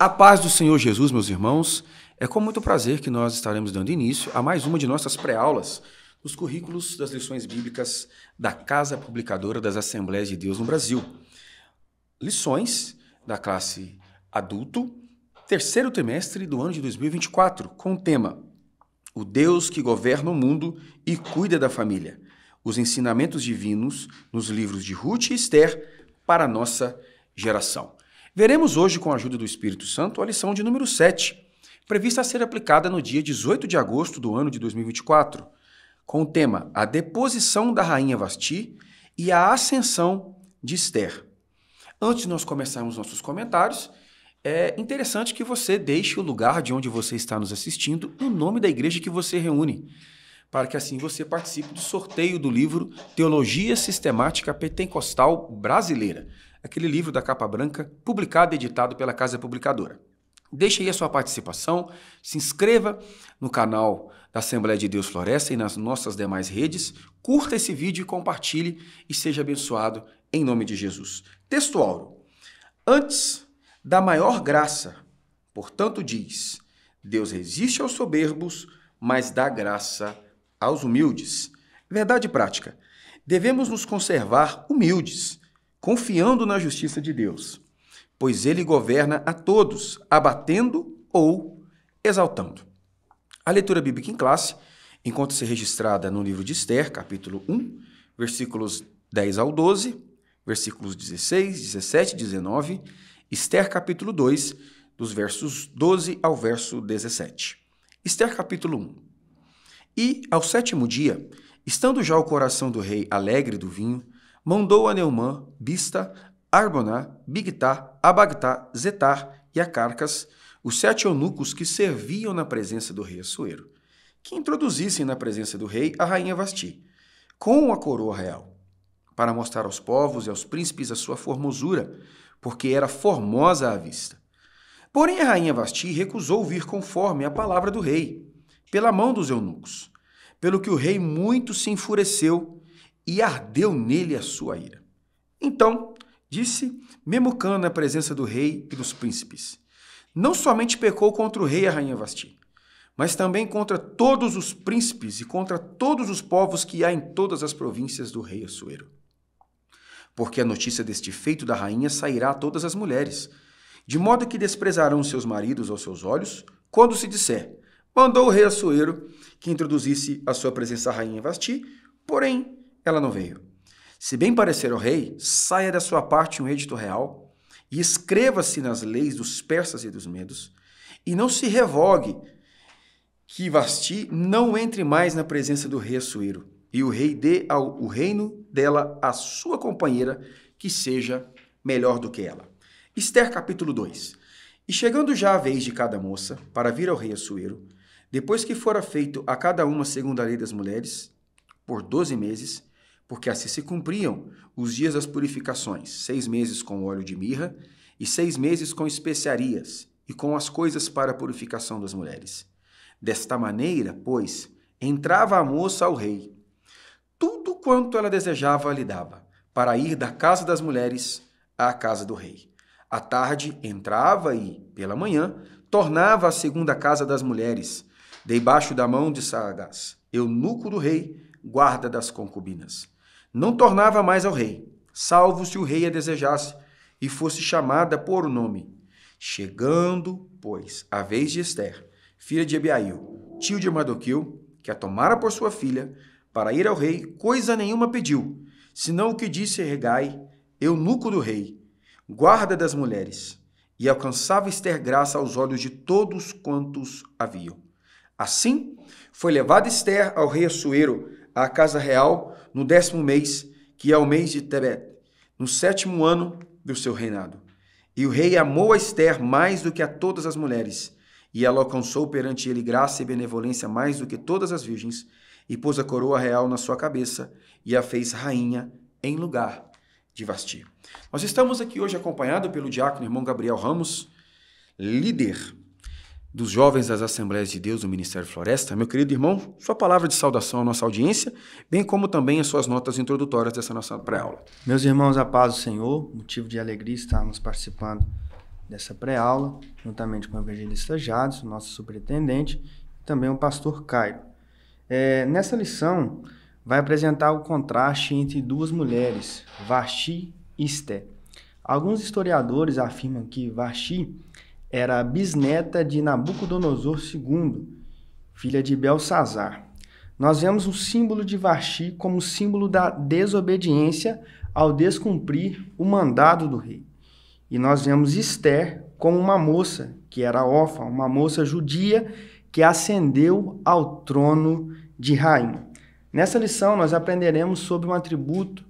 A paz do Senhor Jesus, meus irmãos, é com muito prazer que nós estaremos dando início a mais uma de nossas pré-aulas dos currículos das lições bíblicas da Casa Publicadora das Assembleias de Deus no Brasil. Lições da classe adulto, terceiro trimestre do ano de 2024, com o tema O Deus que governa o mundo e cuida da família. Os ensinamentos divinos nos livros de Ruth e Esther para a nossa geração. Veremos hoje, com a ajuda do Espírito Santo, a lição de número 7, prevista a ser aplicada no dia 18 de agosto do ano de 2024, com o tema A Deposição da Rainha Vasti e a Ascensão de Esther. Antes de nós começarmos nossos comentários, é interessante que você deixe o lugar de onde você está nos assistindo o nome da igreja que você reúne, para que assim você participe do sorteio do livro Teologia Sistemática Pentecostal Brasileira aquele livro da capa branca, publicado e editado pela Casa Publicadora. Deixe aí a sua participação, se inscreva no canal da Assembleia de Deus Floresta e nas nossas demais redes, curta esse vídeo e compartilhe e seja abençoado em nome de Jesus. Texto áureo. Antes da maior graça, portanto diz, Deus resiste aos soberbos, mas dá graça aos humildes. Verdade prática. Devemos nos conservar humildes, confiando na justiça de Deus, pois ele governa a todos, abatendo ou exaltando. A leitura bíblica em classe encontra-se registrada no livro de Esther, capítulo 1, versículos 10 ao 12, versículos 16, 17 e 19, Esther, capítulo 2, dos versos 12 ao verso 17. Esther, capítulo 1. E, ao sétimo dia, estando já o coração do rei alegre do vinho, mandou a Neumã, Bista, Arboná, Bigtá, Abagtá, Zetar e Acarcas, os sete eunucos que serviam na presença do rei Assuero, que introduzissem na presença do rei a rainha Vasti, com a coroa real, para mostrar aos povos e aos príncipes a sua formosura, porque era formosa à vista. Porém, a rainha Vasti recusou vir conforme a palavra do rei, pela mão dos eunucos, pelo que o rei muito se enfureceu e ardeu nele a sua ira. Então disse Memucano na presença do rei e dos príncipes: Não somente pecou contra o rei e a rainha Vasti, mas também contra todos os príncipes e contra todos os povos que há em todas as províncias do rei Assuero. Porque a notícia deste feito da rainha sairá a todas as mulheres, de modo que desprezarão seus maridos aos seus olhos, quando se disser: Mandou o rei Assuero que introduzisse à sua presença a rainha Vasti, porém ela não veio. Se bem parecer ao rei, saia da sua parte um edito real e escreva-se nas leis dos persas e dos medos, e não se revogue que Vasti não entre mais na presença do rei Assuero, e o rei dê ao, o reino dela a sua companheira, que seja melhor do que ela. Esther capítulo 2. E chegando já a vez de cada moça para vir ao rei Assuero, depois que fora feito a cada uma segundo a lei das mulheres, por doze meses, porque assim se cumpriam os dias das purificações, seis meses com óleo de mirra e seis meses com especiarias e com as coisas para a purificação das mulheres. Desta maneira, pois, entrava a moça ao rei. Tudo quanto ela desejava lhe dava, para ir da casa das mulheres à casa do rei. À tarde entrava e, pela manhã, tornava à segunda casa das mulheres, debaixo da mão de Saragás, eunuco do rei, guarda das concubinas não tornava mais ao rei, salvo se o rei a desejasse e fosse chamada por o nome. Chegando, pois, a vez de Esther, filha de Ebiail, tio de Mardoqueu, que a tomara por sua filha, para ir ao rei, coisa nenhuma pediu, senão o que disse Regai, eunuco do rei, guarda das mulheres, e alcançava Esther graça aos olhos de todos quantos haviam. Assim, foi levada Esther ao rei Assuero, à casa real, no décimo mês, que é o mês de Tebet, no sétimo ano do seu reinado. E o rei amou a Esther mais do que a todas as mulheres, e ela alcançou perante ele graça e benevolência mais do que todas as virgens, e pôs a coroa real na sua cabeça e a fez rainha em lugar de Vasti. Nós estamos aqui hoje acompanhado pelo diácono irmão Gabriel Ramos, líder dos jovens das Assembleias de Deus do Ministério Floresta, meu querido irmão, sua palavra de saudação à nossa audiência, bem como também as suas notas introdutórias dessa nossa pré-aula. Meus irmãos, a paz do Senhor, motivo de alegria estarmos participando dessa pré-aula, juntamente com o evangelista Jades, nosso superintendente, e também o pastor Cairo. É, nessa lição, vai apresentar o contraste entre duas mulheres, Vashi e Esté. Alguns historiadores afirmam que Vashi era bisneta de Nabucodonosor II, filha de Belsazar. Nós vemos o símbolo de Vaxi como símbolo da desobediência ao descumprir o mandado do rei. E nós vemos Esther como uma moça que era órfã, uma moça judia que ascendeu ao trono de rainha. Nessa lição nós aprenderemos sobre um atributo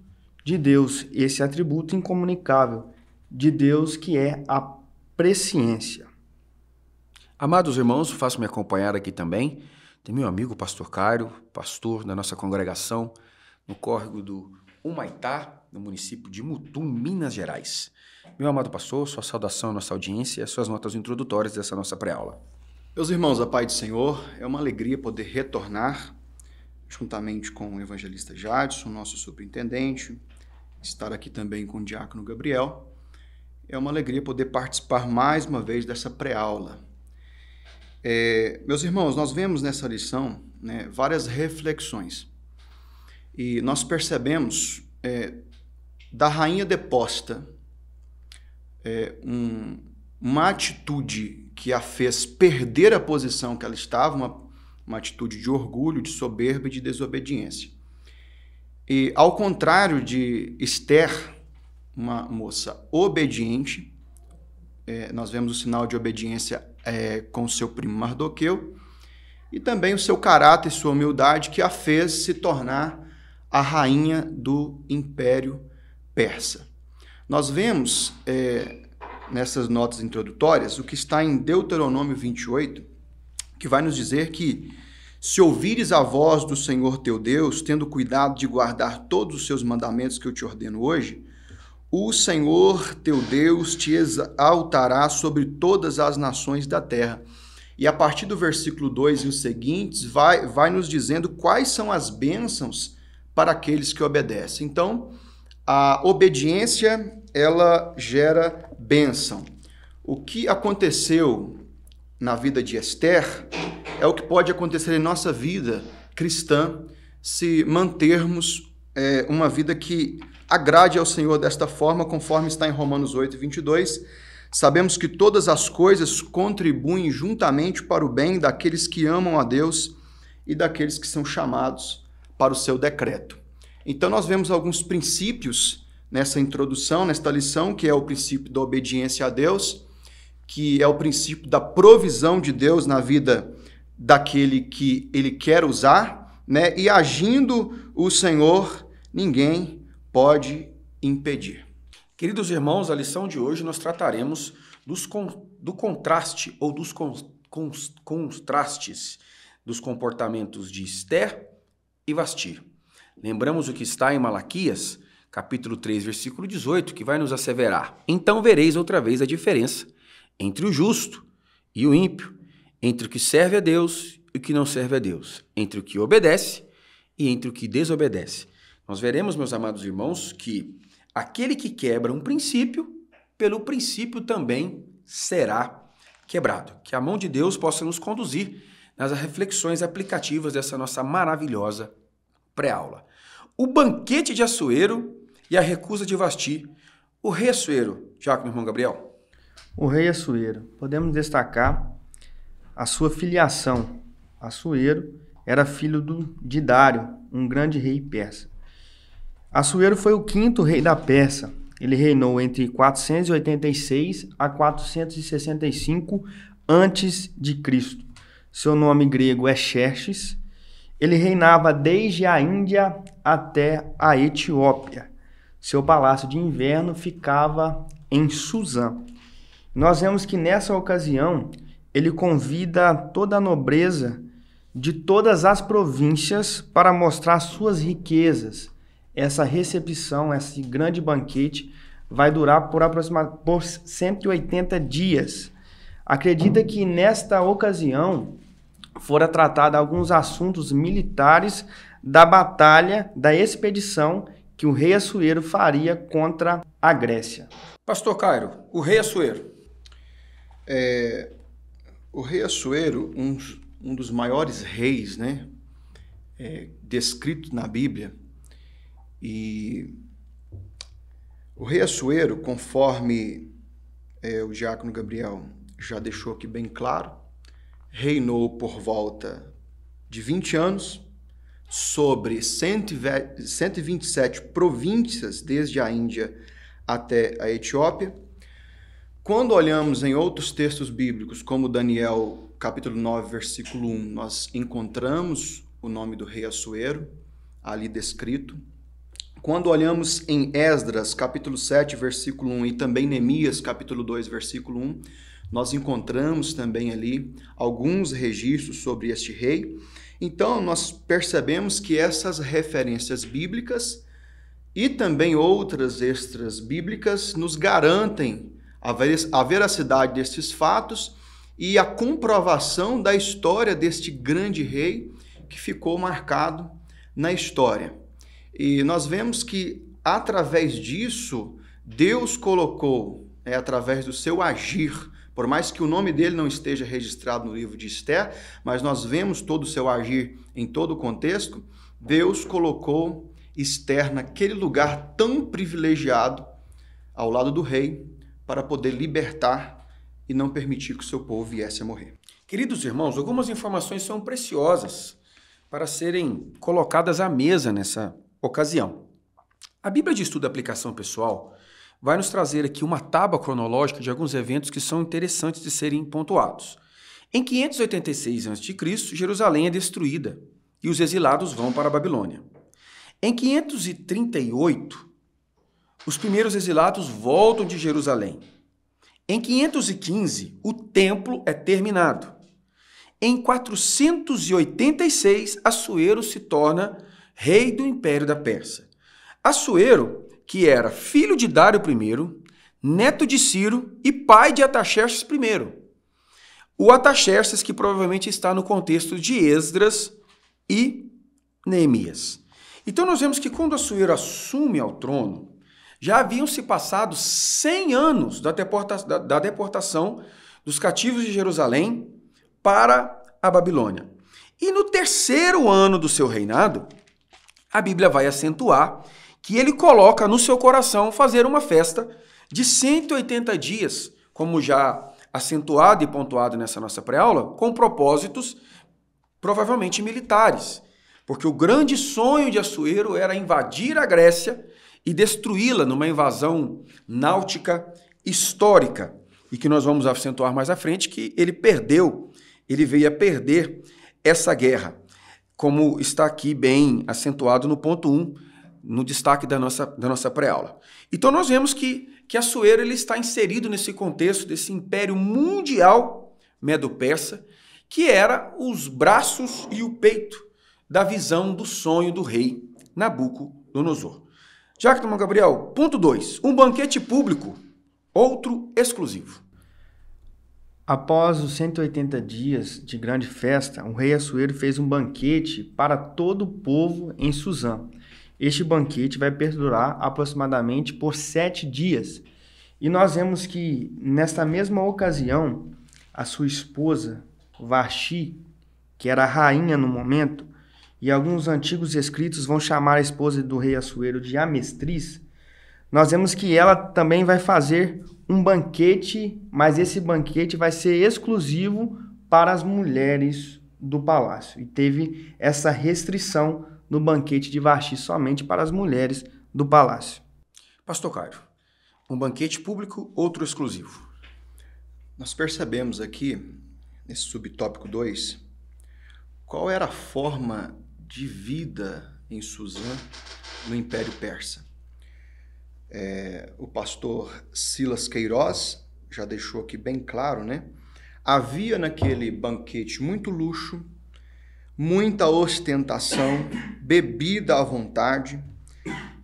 de Deus, esse atributo incomunicável de Deus que é a presciência. Amados irmãos, faço-me acompanhar aqui também. Tem meu amigo pastor Cairo, pastor da nossa congregação no córrego do Humaitá, no município de Mutum, Minas Gerais. Meu amado pastor, sua saudação à nossa audiência e suas notas introdutórias dessa nossa pré-aula. Meus irmãos, a paz do Senhor, é uma alegria poder retornar juntamente com o evangelista Jadson, nosso superintendente, estar aqui também com o diácono Gabriel é uma alegria poder participar mais uma vez dessa pré-aula. É, meus irmãos, nós vemos nessa lição né, várias reflexões e nós percebemos é, da rainha deposta é, um, uma atitude que a fez perder a posição que ela estava, uma, uma atitude de orgulho, de soberba e de desobediência. E ao contrário de Esther, uma moça obediente. É, nós vemos o sinal de obediência é, com seu primo Mardoqueu. E também o seu caráter e sua humildade que a fez se tornar a rainha do Império Persa. Nós vemos é, nessas notas introdutórias o que está em Deuteronômio 28, que vai nos dizer que se ouvires a voz do Senhor teu Deus, tendo cuidado de guardar todos os seus mandamentos que eu te ordeno hoje, o Senhor teu Deus te exaltará sobre todas as nações da terra. E a partir do versículo 2 e os seguintes, vai, vai nos dizendo quais são as bênçãos para aqueles que obedecem. Então, a obediência, ela gera bênção. O que aconteceu na vida de Esther é o que pode acontecer em nossa vida cristã se mantermos é, uma vida que Agrade ao Senhor desta forma, conforme está em Romanos 8, 22. Sabemos que todas as coisas contribuem juntamente para o bem daqueles que amam a Deus e daqueles que são chamados para o seu decreto. Então, nós vemos alguns princípios nessa introdução, nesta lição, que é o princípio da obediência a Deus, que é o princípio da provisão de Deus na vida daquele que ele quer usar, né? E agindo o Senhor, ninguém pode impedir. Queridos irmãos, a lição de hoje nós trataremos dos con do contraste ou dos con con contrastes dos comportamentos de Esther e Vasti. Lembramos o que está em Malaquias, capítulo 3, versículo 18, que vai nos asseverar: Então vereis outra vez a diferença entre o justo e o ímpio, entre o que serve a Deus e o que não serve a Deus, entre o que obedece e entre o que desobedece. Nós veremos, meus amados irmãos, que aquele que quebra um princípio, pelo princípio também será quebrado. Que a mão de Deus possa nos conduzir nas reflexões aplicativas dessa nossa maravilhosa pré-aula. O banquete de Assuero e a recusa de Vasti. O rei Assuero, Jaco, meu irmão Gabriel. O rei Assuero. Podemos destacar a sua filiação. Assuero era filho do, de Dário, um grande rei persa. Assuero foi o quinto rei da Pérsia. Ele reinou entre 486 a 465 antes de Cristo. Seu nome grego é Xerxes. Ele reinava desde a Índia até a Etiópia. Seu palácio de inverno ficava em Suzã. Nós vemos que nessa ocasião ele convida toda a nobreza de todas as províncias para mostrar suas riquezas essa recepção, esse grande banquete, vai durar por aproximadamente por 180 dias. Acredita que nesta ocasião fora tratado alguns assuntos militares da batalha, da expedição que o rei Assuero faria contra a Grécia. Pastor Cairo, o rei Assuero. É, o rei Assuero, um, um dos maiores reis, né, é, descrito na Bíblia, e o rei Assuero, conforme é, o diácono Gabriel já deixou aqui bem claro, reinou por volta de 20 anos sobre 127 províncias, desde a Índia até a Etiópia. Quando olhamos em outros textos bíblicos, como Daniel capítulo 9, versículo 1, nós encontramos o nome do rei Assuero ali descrito. Quando olhamos em Esdras, capítulo 7, versículo 1, e também Neemias, capítulo 2, versículo 1, nós encontramos também ali alguns registros sobre este rei. Então, nós percebemos que essas referências bíblicas e também outras extras bíblicas nos garantem a veracidade destes fatos e a comprovação da história deste grande rei que ficou marcado na história. E nós vemos que através disso, Deus colocou, é, através do seu agir, por mais que o nome dele não esteja registrado no livro de Esther, mas nós vemos todo o seu agir em todo o contexto, Deus colocou Esther naquele lugar tão privilegiado ao lado do rei para poder libertar e não permitir que o seu povo viesse a morrer. Queridos irmãos, algumas informações são preciosas para serem colocadas à mesa nessa ocasião. A Bíblia de Estudo e Aplicação Pessoal vai nos trazer aqui uma tábua cronológica de alguns eventos que são interessantes de serem pontuados. Em 586 a.C., Jerusalém é destruída e os exilados vão para a Babilônia. Em 538, os primeiros exilados voltam de Jerusalém. Em 515, o templo é terminado. Em 486, Assuero se torna rei do Império da Pérsia. Assuero, que era filho de Dário I, neto de Ciro e pai de Ataxerxes I. O Ataxerxes que provavelmente está no contexto de Esdras e Neemias. Então nós vemos que quando Assuero assume ao trono, já haviam se passado 100 anos da, deporta da, da deportação dos cativos de Jerusalém para a Babilônia. E no terceiro ano do seu reinado, a Bíblia vai acentuar que ele coloca no seu coração fazer uma festa de 180 dias, como já acentuado e pontuado nessa nossa pré-aula, com propósitos provavelmente militares, porque o grande sonho de Assuero era invadir a Grécia e destruí-la numa invasão náutica histórica, e que nós vamos acentuar mais à frente que ele perdeu, ele veio a perder essa guerra como está aqui bem acentuado no ponto 1, um, no destaque da nossa, da nossa pré-aula. Então nós vemos que, que Assuero ele está inserido nesse contexto desse império mundial medo-persa, que era os braços e o peito da visão do sonho do rei Nabucodonosor. Jacques Gabriel, ponto 2. Um banquete público, outro exclusivo. Após os 180 dias de grande festa, o rei Assuero fez um banquete para todo o povo em Suzã. Este banquete vai perdurar aproximadamente por sete dias. E nós vemos que, nesta mesma ocasião, a sua esposa, Vashi, que era rainha no momento, e alguns antigos escritos vão chamar a esposa do rei Assuero de Amestriz, nós vemos que ela também vai fazer um banquete, mas esse banquete vai ser exclusivo para as mulheres do palácio. E teve essa restrição no banquete de Varxi somente para as mulheres do palácio. Pastor Caio, um banquete público, outro exclusivo. Nós percebemos aqui, nesse subtópico 2, qual era a forma de vida em Suzã no Império Persa é, o pastor Silas Queiroz já deixou aqui bem claro, né? Havia naquele banquete muito luxo, muita ostentação, bebida à vontade,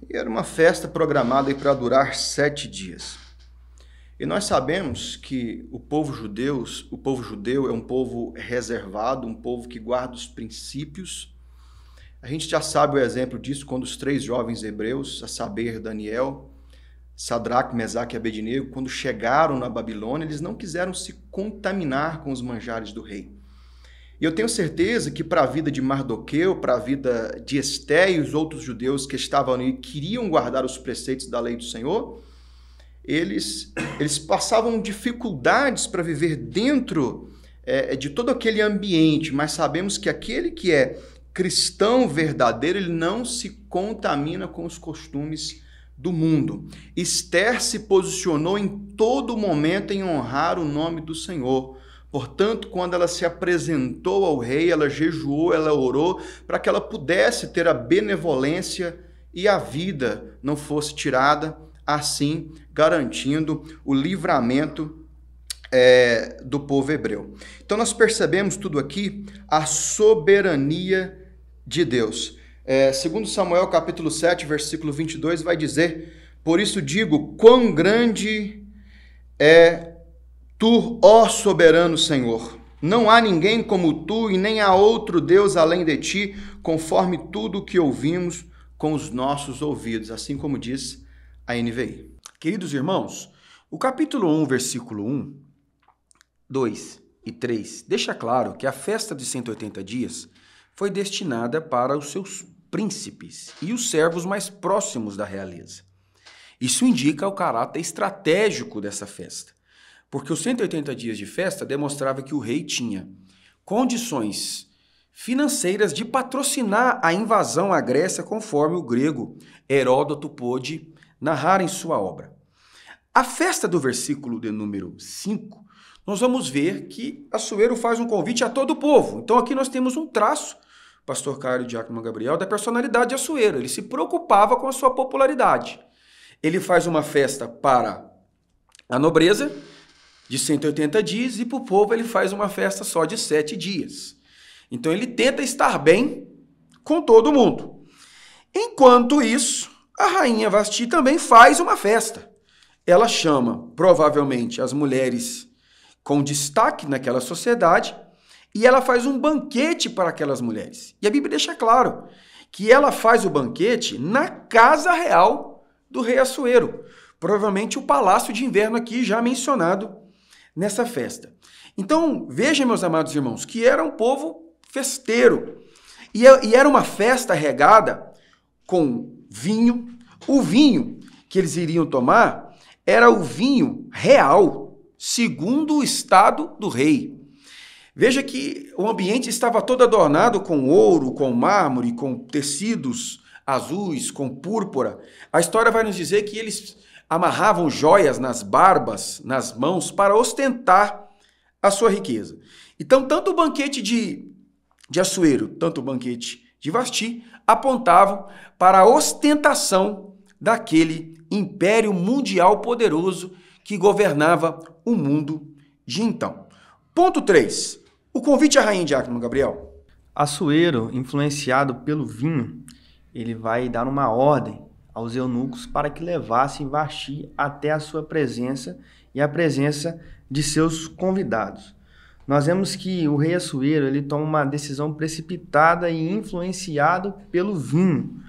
e era uma festa programada para durar sete dias. E nós sabemos que o povo judeu, o povo judeu é um povo reservado, um povo que guarda os princípios. A gente já sabe o exemplo disso quando os três jovens hebreus, a saber Daniel, Sadraque, Mesaque e Abednego, quando chegaram na Babilônia, eles não quiseram se contaminar com os manjares do rei. E eu tenho certeza que para a vida de Mardoqueu, para a vida de Esté e os outros judeus que estavam ali e queriam guardar os preceitos da lei do Senhor, eles, eles passavam dificuldades para viver dentro é, é de todo aquele ambiente, mas sabemos que aquele que é cristão verdadeiro, ele não se contamina com os costumes do mundo. Esther se posicionou em todo momento em honrar o nome do Senhor. Portanto, quando ela se apresentou ao rei, ela jejuou, ela orou para que ela pudesse ter a benevolência e a vida não fosse tirada, assim garantindo o livramento é, do povo hebreu. Então, nós percebemos tudo aqui a soberania de Deus. É, segundo Samuel capítulo 7, versículo 22, vai dizer, Por isso digo, quão grande é tu, ó soberano Senhor. Não há ninguém como tu e nem há outro Deus além de ti, conforme tudo o que ouvimos com os nossos ouvidos, assim como diz a NVI. Queridos irmãos, o capítulo 1, versículo 1, 2 e 3 deixa claro que a festa de 180 dias foi destinada para os seus príncipes e os servos mais próximos da realeza. Isso indica o caráter estratégico dessa festa, porque os 180 dias de festa demonstrava que o rei tinha condições financeiras de patrocinar a invasão à Grécia, conforme o grego Heródoto pôde narrar em sua obra. A festa do versículo de número 5, nós vamos ver que Assuero faz um convite a todo o povo. Então aqui nós temos um traço pastor Caio Diácono Gabriel, da personalidade de Açoeiro. Ele se preocupava com a sua popularidade. Ele faz uma festa para a nobreza, de 180 dias, e para o povo ele faz uma festa só de sete dias. Então ele tenta estar bem com todo mundo. Enquanto isso, a rainha Vasti também faz uma festa. Ela chama, provavelmente, as mulheres com destaque naquela sociedade e ela faz um banquete para aquelas mulheres. E a Bíblia deixa claro que ela faz o banquete na casa real do rei Assuero, provavelmente o palácio de inverno aqui já mencionado nessa festa. Então, vejam, meus amados irmãos, que era um povo festeiro. E é, era uma festa regada com vinho. O vinho que eles iriam tomar era o vinho real, segundo o estado do rei. Veja que o ambiente estava todo adornado com ouro, com mármore, com tecidos azuis, com púrpura. A história vai nos dizer que eles amarravam joias nas barbas, nas mãos, para ostentar a sua riqueza. Então, tanto o banquete de, de Assuero, tanto o banquete de Vasti, apontavam para a ostentação daquele império mundial poderoso que governava o mundo de então. Ponto 3. O convite à rainha Diácono Gabriel. Assuero, influenciado pelo vinho, ele vai dar uma ordem aos eunucos para que levassem Vaxi até a sua presença e a presença de seus convidados. Nós vemos que o rei Assuero ele toma uma decisão precipitada e influenciado pelo vinho.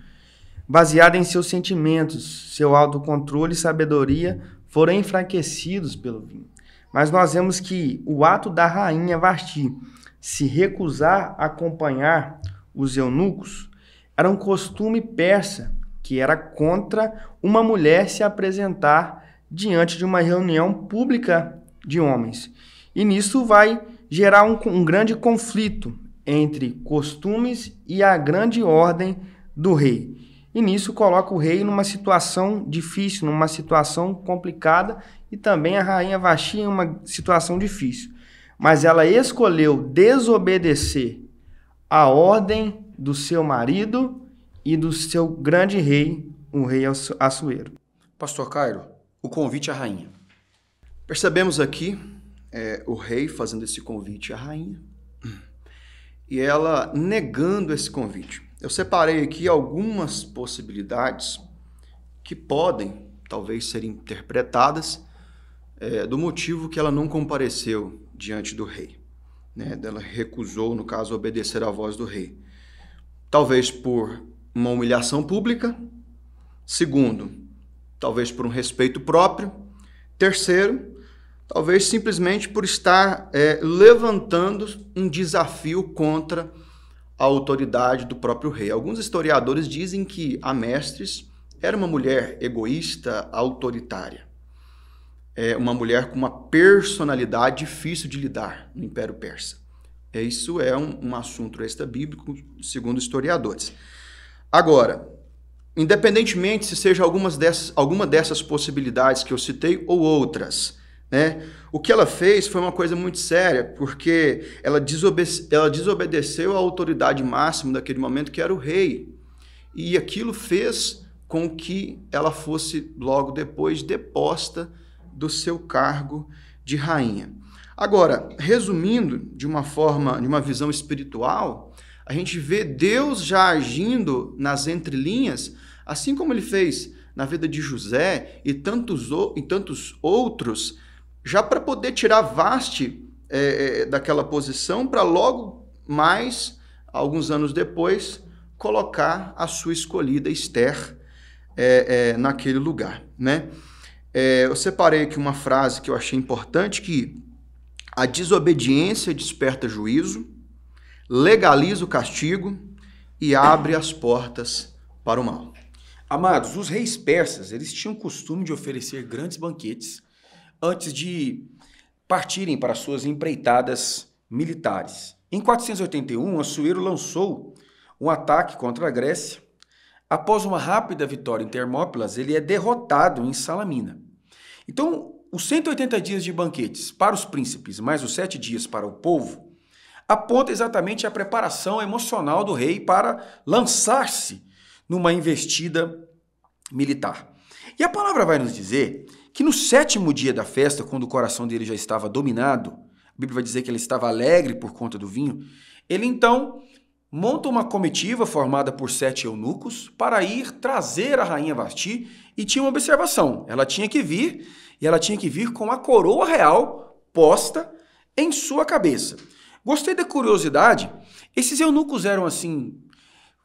Baseado em seus sentimentos, seu autocontrole e sabedoria foram enfraquecidos pelo vinho. Mas nós vemos que o ato da rainha Vasti se recusar a acompanhar os eunucos era um costume persa que era contra uma mulher se apresentar diante de uma reunião pública de homens. E nisso vai gerar um, um grande conflito entre costumes e a grande ordem do rei. E nisso coloca o rei numa situação difícil, numa situação complicada, e também a rainha Vaxi em uma situação difícil. Mas ela escolheu desobedecer a ordem do seu marido e do seu grande rei, o rei Assuero. Pastor Cairo, o convite à rainha. Percebemos aqui é, o rei fazendo esse convite à rainha e ela negando esse convite. Eu separei aqui algumas possibilidades que podem, talvez, ser interpretadas é, do motivo que ela não compareceu diante do rei. Né? Ela recusou, no caso, obedecer à voz do rei. Talvez por uma humilhação pública. Segundo, talvez por um respeito próprio. Terceiro, talvez simplesmente por estar é, levantando um desafio contra o a autoridade do próprio rei. Alguns historiadores dizem que mestres era uma mulher egoísta, autoritária. É uma mulher com uma personalidade difícil de lidar no Império Persa. É, isso é um, um assunto extra-bíblico, segundo historiadores. Agora, independentemente se seja algumas dessas, alguma dessas possibilidades que eu citei ou outras, né? O que ela fez foi uma coisa muito séria, porque ela, ela desobedeceu à autoridade máxima daquele momento, que era o rei. E aquilo fez com que ela fosse logo depois deposta do seu cargo de rainha. Agora, resumindo de uma forma, de uma visão espiritual, a gente vê Deus já agindo nas entrelinhas, assim como ele fez na vida de José e tantos, e tantos outros já para poder tirar vaste é, é, daquela posição, para logo mais, alguns anos depois, colocar a sua escolhida Esther é, é, naquele lugar. Né? É, eu separei aqui uma frase que eu achei importante, que a desobediência desperta juízo, legaliza o castigo e abre as portas para o mal. Amados, os reis persas, eles tinham o costume de oferecer grandes banquetes antes de partirem para suas empreitadas militares. Em 481, Assuero lançou um ataque contra a Grécia. Após uma rápida vitória em Termópilas, ele é derrotado em Salamina. Então, os 180 dias de banquetes para os príncipes, mais os sete dias para o povo, aponta exatamente a preparação emocional do rei para lançar-se numa investida militar. E a palavra vai nos dizer que no sétimo dia da festa, quando o coração dele já estava dominado, a Bíblia vai dizer que ele estava alegre por conta do vinho, ele então monta uma comitiva formada por sete eunucos para ir trazer a rainha Vasti e tinha uma observação: ela tinha que vir e ela tinha que vir com a coroa real posta em sua cabeça. Gostei da curiosidade. Esses eunucos eram assim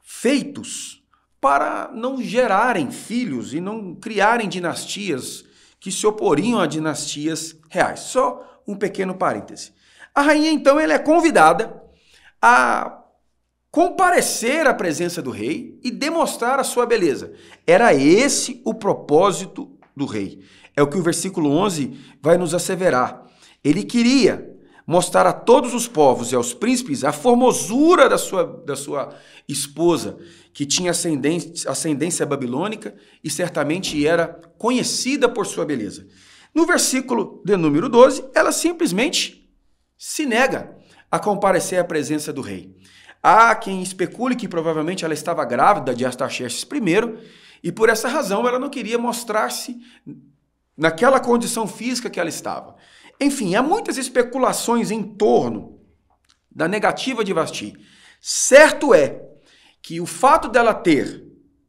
feitos para não gerarem filhos e não criarem dinastias que se oporiam a dinastias reais. Só um pequeno parêntese. A rainha, então, ela é convidada a comparecer à presença do rei e demonstrar a sua beleza. Era esse o propósito do rei. É o que o versículo 11 vai nos asseverar. Ele queria mostrar a todos os povos e aos príncipes a formosura da sua, da sua esposa que tinha ascendência, ascendência babilônica e certamente era conhecida por sua beleza. No versículo de número 12, ela simplesmente se nega a comparecer à presença do rei. Há quem especule que provavelmente ela estava grávida de Astaxerxes I e por essa razão ela não queria mostrar-se naquela condição física que ela estava. Enfim, há muitas especulações em torno da negativa de Vasti. Certo é que o fato dela ter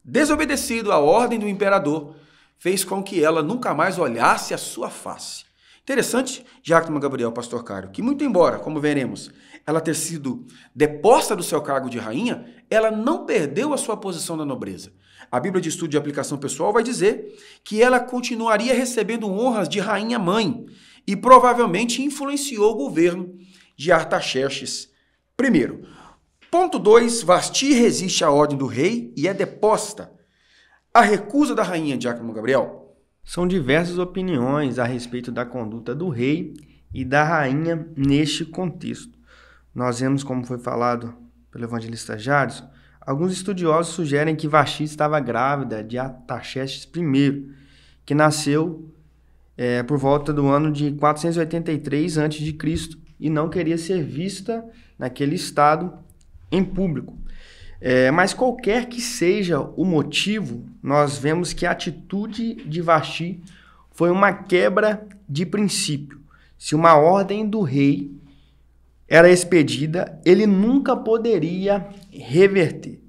desobedecido à ordem do imperador fez com que ela nunca mais olhasse a sua face. Interessante, Jacqueline Gabriel, pastor Caro, que muito embora, como veremos, ela ter sido deposta do seu cargo de rainha, ela não perdeu a sua posição na nobreza. A Bíblia de Estudo de Aplicação Pessoal vai dizer que ela continuaria recebendo honras de rainha mãe e provavelmente influenciou o governo de Artaxerxes I. Ponto 2, Vasti resiste à ordem do rei e é deposta. A recusa da rainha Diácono Gabriel. São diversas opiniões a respeito da conduta do rei e da rainha neste contexto. Nós vemos, como foi falado pelo evangelista Jadson, alguns estudiosos sugerem que Vasti estava grávida de Ataxestes I, que nasceu é, por volta do ano de 483 a.C. e não queria ser vista naquele estado em público. É, mas qualquer que seja o motivo, nós vemos que a atitude de Vasti foi uma quebra de princípio. Se uma ordem do rei era expedida, ele nunca poderia reverter.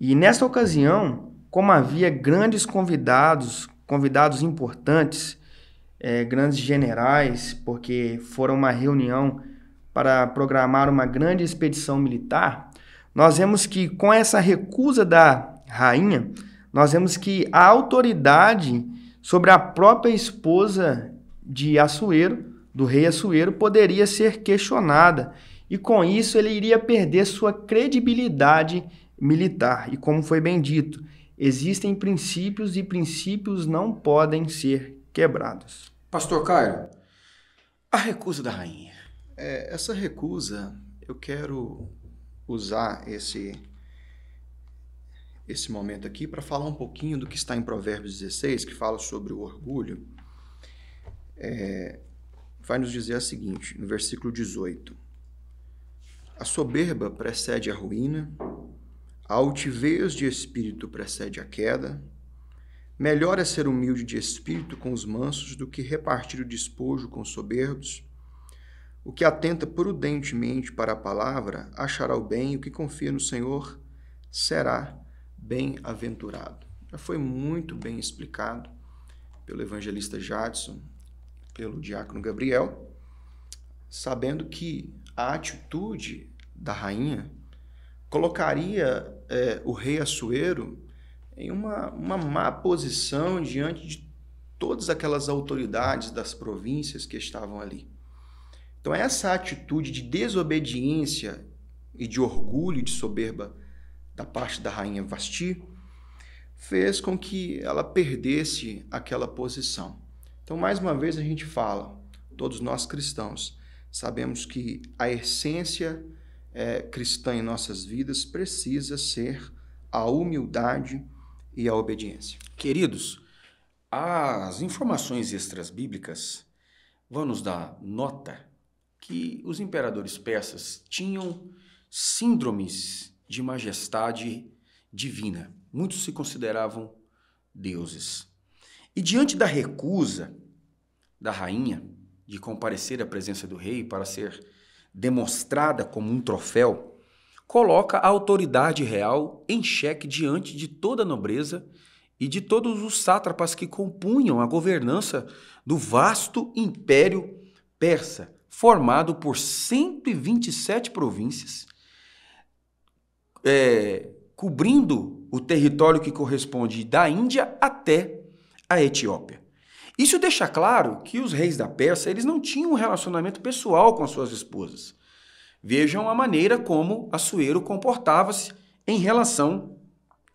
E nessa ocasião, como havia grandes convidados, convidados importantes, é, grandes generais, porque foram uma reunião para programar uma grande expedição militar, nós vemos que com essa recusa da rainha, nós vemos que a autoridade sobre a própria esposa de Assuero, do rei Assuero, poderia ser questionada. E com isso ele iria perder sua credibilidade militar. E como foi bem dito, existem princípios e princípios não podem ser quebrados. Pastor Caio a recusa da rainha. É, essa recusa, eu quero usar esse esse momento aqui para falar um pouquinho do que está em Provérbios 16, que fala sobre o orgulho, é, vai nos dizer a seguinte, no versículo 18: A soberba precede a ruína, a altivez de espírito precede a queda. Melhor é ser humilde de espírito com os mansos do que repartir o despojo com os soberbos o que atenta prudentemente para a palavra achará o bem, e o que confia no Senhor será bem-aventurado. Já foi muito bem explicado pelo evangelista Jadson, pelo diácono Gabriel, sabendo que a atitude da rainha colocaria é, o rei Assuero em uma, uma má posição diante de todas aquelas autoridades das províncias que estavam ali. Então, essa atitude de desobediência e de orgulho e de soberba da parte da rainha Vasti fez com que ela perdesse aquela posição. Então, mais uma vez, a gente fala, todos nós cristãos, sabemos que a essência é, cristã em nossas vidas precisa ser a humildade e a obediência. Queridos, as informações extras bíblicas vão nos dar nota que os imperadores persas tinham síndromes de majestade divina. Muitos se consideravam deuses. E diante da recusa da rainha de comparecer à presença do rei para ser demonstrada como um troféu, coloca a autoridade real em xeque diante de toda a nobreza e de todos os sátrapas que compunham a governança do vasto império persa, formado por 127 províncias, é, cobrindo o território que corresponde da Índia até a Etiópia. Isso deixa claro que os reis da Pérsia eles não tinham um relacionamento pessoal com suas esposas. Vejam a maneira como Assuero comportava-se em relação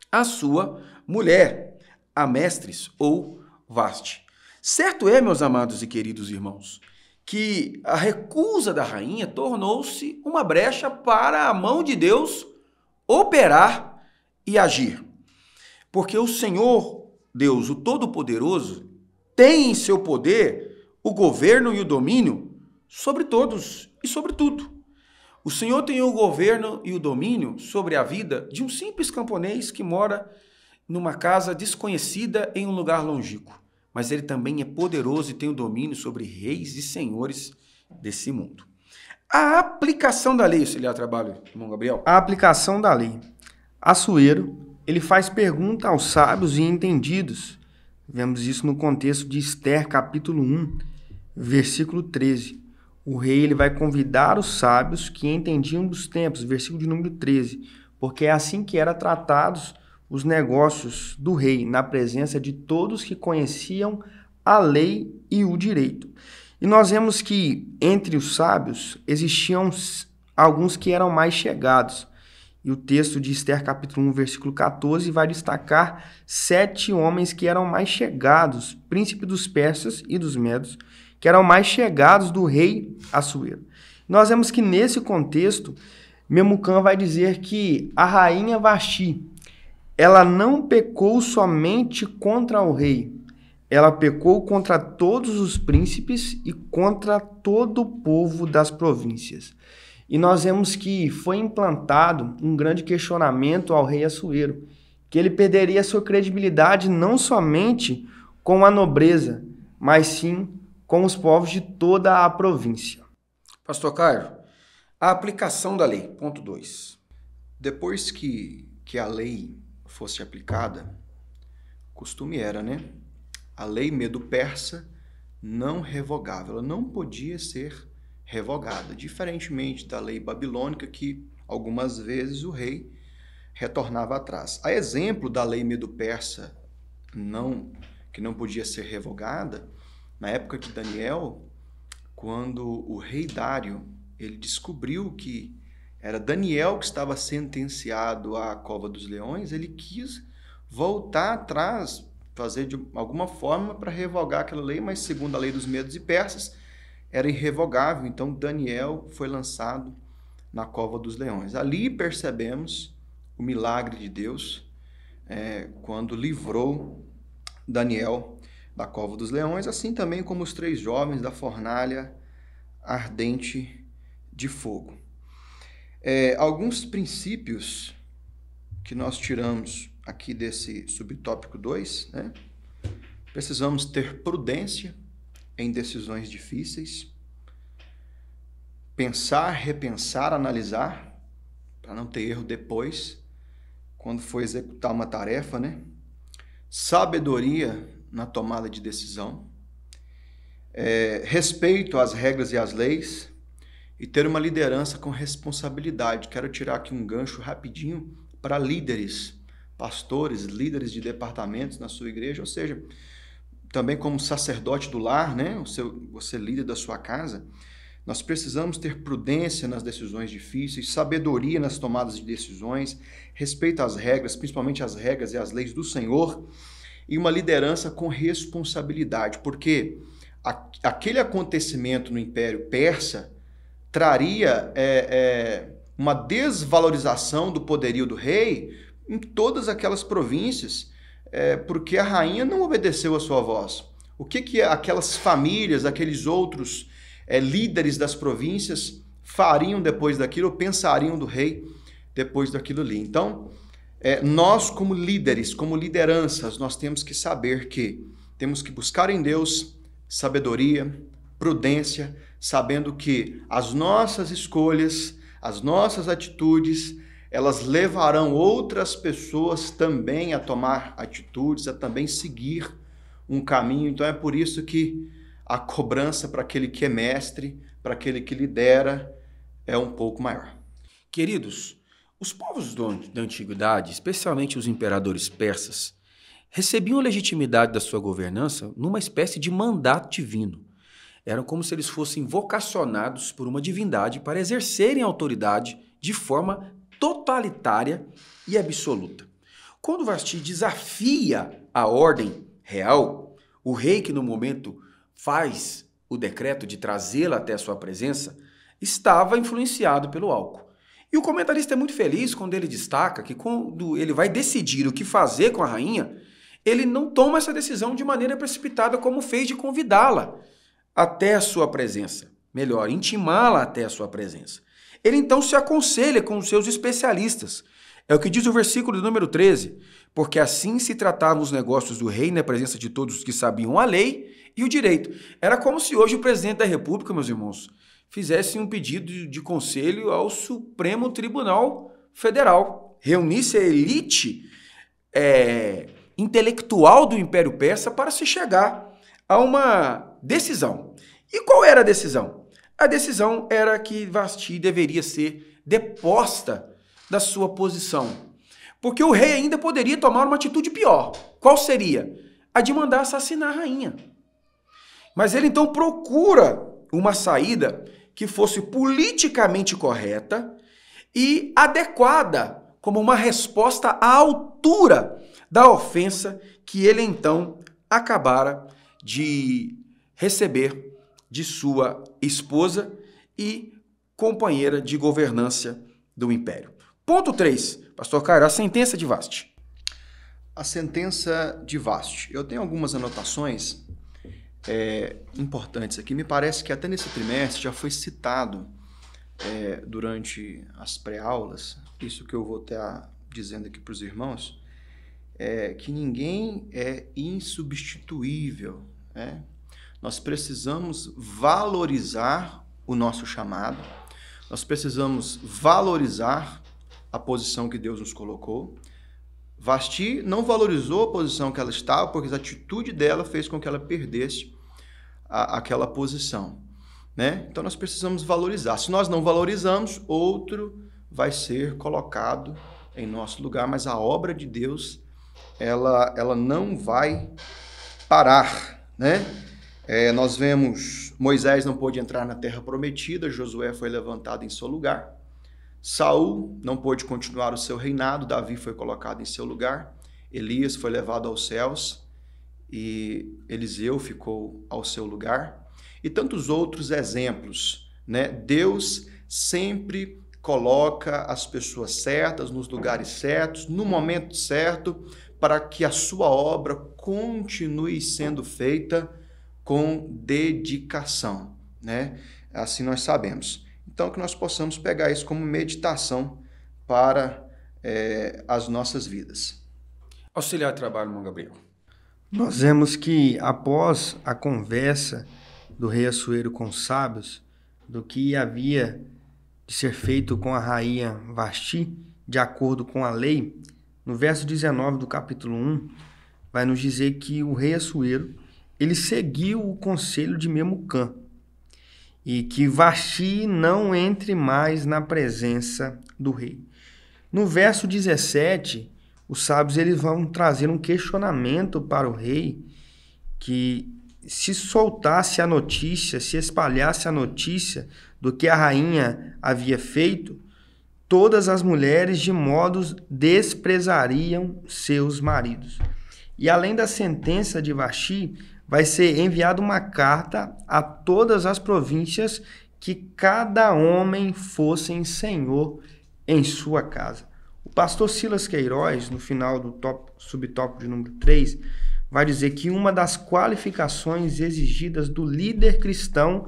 à sua mulher, Amestris ou Vaste. Certo é, meus amados e queridos irmãos, que a recusa da rainha tornou-se uma brecha para a mão de Deus operar e agir. Porque o Senhor, Deus, o Todo-Poderoso, tem em seu poder o governo e o domínio sobre todos e sobre tudo. O Senhor tem o governo e o domínio sobre a vida de um simples camponês que mora numa casa desconhecida em um lugar longínquo mas ele também é poderoso e tem o domínio sobre reis e senhores desse mundo. A aplicação da lei, auxiliar trabalho, irmão Gabriel. A aplicação da lei. Açoeiro, ele faz pergunta aos sábios e entendidos. Vemos isso no contexto de Esther, capítulo 1, versículo 13. O rei ele vai convidar os sábios que entendiam dos tempos, versículo de número 13, porque é assim que eram tratados os negócios do rei na presença de todos que conheciam a lei e o direito. E nós vemos que entre os sábios existiam alguns que eram mais chegados. E o texto de Esther, capítulo 1, versículo 14, vai destacar sete homens que eram mais chegados, príncipe dos persas e dos medos, que eram mais chegados do rei Assuero. Nós vemos que nesse contexto, Memucan vai dizer que a rainha Vashti, ela não pecou somente contra o rei, ela pecou contra todos os príncipes e contra todo o povo das províncias. E nós vemos que foi implantado um grande questionamento ao rei Assuero, que ele perderia sua credibilidade não somente com a nobreza, mas sim com os povos de toda a província. Pastor Caio, a aplicação da lei, ponto 2. Depois que, que a lei fosse aplicada, costume era, né? A lei medo persa não revogável, ela não podia ser revogada, diferentemente da lei babilônica que algumas vezes o rei retornava atrás. A exemplo da lei medo persa não que não podia ser revogada, na época de Daniel, quando o rei Dário ele descobriu que era Daniel que estava sentenciado à cova dos leões, ele quis voltar atrás, fazer de alguma forma para revogar aquela lei, mas segundo a lei dos medos e persas, era irrevogável. Então Daniel foi lançado na cova dos leões. Ali percebemos o milagre de Deus é, quando livrou Daniel da cova dos leões, assim também como os três jovens da fornalha ardente de fogo. É, alguns princípios que nós tiramos aqui desse subtópico 2, né? Precisamos ter prudência em decisões difíceis, pensar, repensar, analisar, para não ter erro depois, quando for executar uma tarefa, né? Sabedoria na tomada de decisão, é, respeito às regras e às leis, e ter uma liderança com responsabilidade. Quero tirar aqui um gancho rapidinho para líderes, pastores, líderes de departamentos na sua igreja, ou seja, também como sacerdote do lar, né? O seu, você líder da sua casa. Nós precisamos ter prudência nas decisões difíceis, sabedoria nas tomadas de decisões, respeito às regras, principalmente as regras e as leis do Senhor, e uma liderança com responsabilidade, porque aquele acontecimento no Império Persa traria é, é, uma desvalorização do poderio do rei em todas aquelas províncias, é, porque a rainha não obedeceu a sua voz. O que, que aquelas famílias, aqueles outros é, líderes das províncias fariam depois daquilo, ou pensariam do rei depois daquilo ali? Então, é, nós, como líderes, como lideranças, nós temos que saber que temos que buscar em Deus sabedoria, prudência, sabendo que as nossas escolhas, as nossas atitudes, elas levarão outras pessoas também a tomar atitudes, a também seguir um caminho. Então é por isso que a cobrança para aquele que é mestre, para aquele que lidera, é um pouco maior. Queridos, os povos do, da antiguidade, especialmente os imperadores persas, recebiam a legitimidade da sua governança numa espécie de mandato divino. Eram como se eles fossem vocacionados por uma divindade para exercerem autoridade de forma totalitária e absoluta. Quando Vasti desafia a ordem real, o rei que no momento faz o decreto de trazê-la até a sua presença estava influenciado pelo álcool. E o comentarista é muito feliz quando ele destaca que quando ele vai decidir o que fazer com a rainha, ele não toma essa decisão de maneira precipitada como fez de convidá-la até a sua presença. Melhor, intimá-la até a sua presença. Ele então se aconselha com os seus especialistas. É o que diz o versículo número 13. Porque assim se tratavam os negócios do rei na presença de todos os que sabiam a lei e o direito. Era como se hoje o presidente da República, meus irmãos, fizesse um pedido de conselho ao Supremo Tribunal Federal. Reunisse a elite é, intelectual do Império Persa para se chegar a uma decisão. E qual era a decisão? A decisão era que Vasti deveria ser deposta da sua posição. Porque o rei ainda poderia tomar uma atitude pior. Qual seria? A de mandar assassinar a rainha. Mas ele então procura uma saída que fosse politicamente correta e adequada como uma resposta à altura da ofensa que ele então acabara de receber de sua esposa e companheira de governança do império. Ponto 3, pastor Cairo, a sentença de Vaste. A sentença de Vaste. Eu tenho algumas anotações é, importantes aqui. Me parece que até nesse trimestre já foi citado é, durante as pré-aulas, isso que eu vou estar dizendo aqui para os irmãos, é, que ninguém é insubstituível. Né? Nós precisamos valorizar o nosso chamado, nós precisamos valorizar a posição que Deus nos colocou. Vasti não valorizou a posição que ela estava, porque a atitude dela fez com que ela perdesse a, aquela posição. Né? Então nós precisamos valorizar. Se nós não valorizamos, outro vai ser colocado em nosso lugar, mas a obra de Deus ela, ela não vai parar, né? É, nós vemos Moisés não pôde entrar na terra prometida, Josué foi levantado em seu lugar. Saul não pôde continuar o seu reinado, Davi foi colocado em seu lugar. Elias foi levado aos céus e Eliseu ficou ao seu lugar. E tantos outros exemplos, né? Deus sempre coloca as pessoas certas nos lugares certos, no momento certo, para que a sua obra continue sendo feita com dedicação, né? Assim nós sabemos. Então, que nós possamos pegar isso como meditação para é, as nossas vidas. Auxiliar de trabalho, irmão Gabriel. Nós vemos que após a conversa do rei Assuero com os sábios, do que havia de ser feito com a rainha Vasti, de acordo com a lei, no verso 19 do capítulo 1, vai nos dizer que o rei Assuero ele seguiu o conselho de Memucan e que Vaxi não entre mais na presença do rei. No verso 17, os sábios eles vão trazer um questionamento para o rei que se soltasse a notícia, se espalhasse a notícia do que a rainha havia feito, todas as mulheres de modos desprezariam seus maridos. E além da sentença de Vaxi, vai ser enviada uma carta a todas as províncias que cada homem fosse senhor em sua casa. O pastor Silas Queiroz, no final do top, subtópico de número 3, vai dizer que uma das qualificações exigidas do líder cristão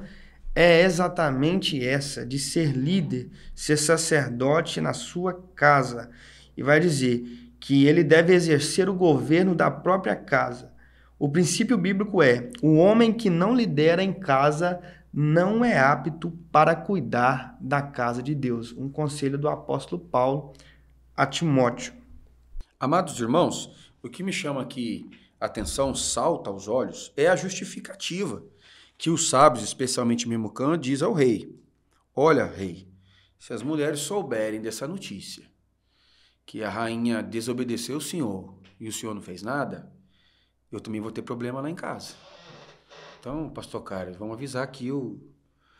é exatamente essa, de ser líder, ser sacerdote na sua casa. E vai dizer que ele deve exercer o governo da própria casa, o princípio bíblico é: o homem que não lidera em casa não é apto para cuidar da casa de Deus. Um conselho do apóstolo Paulo a Timóteo. Amados irmãos, o que me chama aqui atenção, salta aos olhos, é a justificativa que os sábios, especialmente Memucan, diz ao rei: Olha, rei, se as mulheres souberem dessa notícia, que a rainha desobedeceu o senhor e o senhor não fez nada, eu também vou ter problema lá em casa. Então, pastor Carlos, vamos avisar aqui o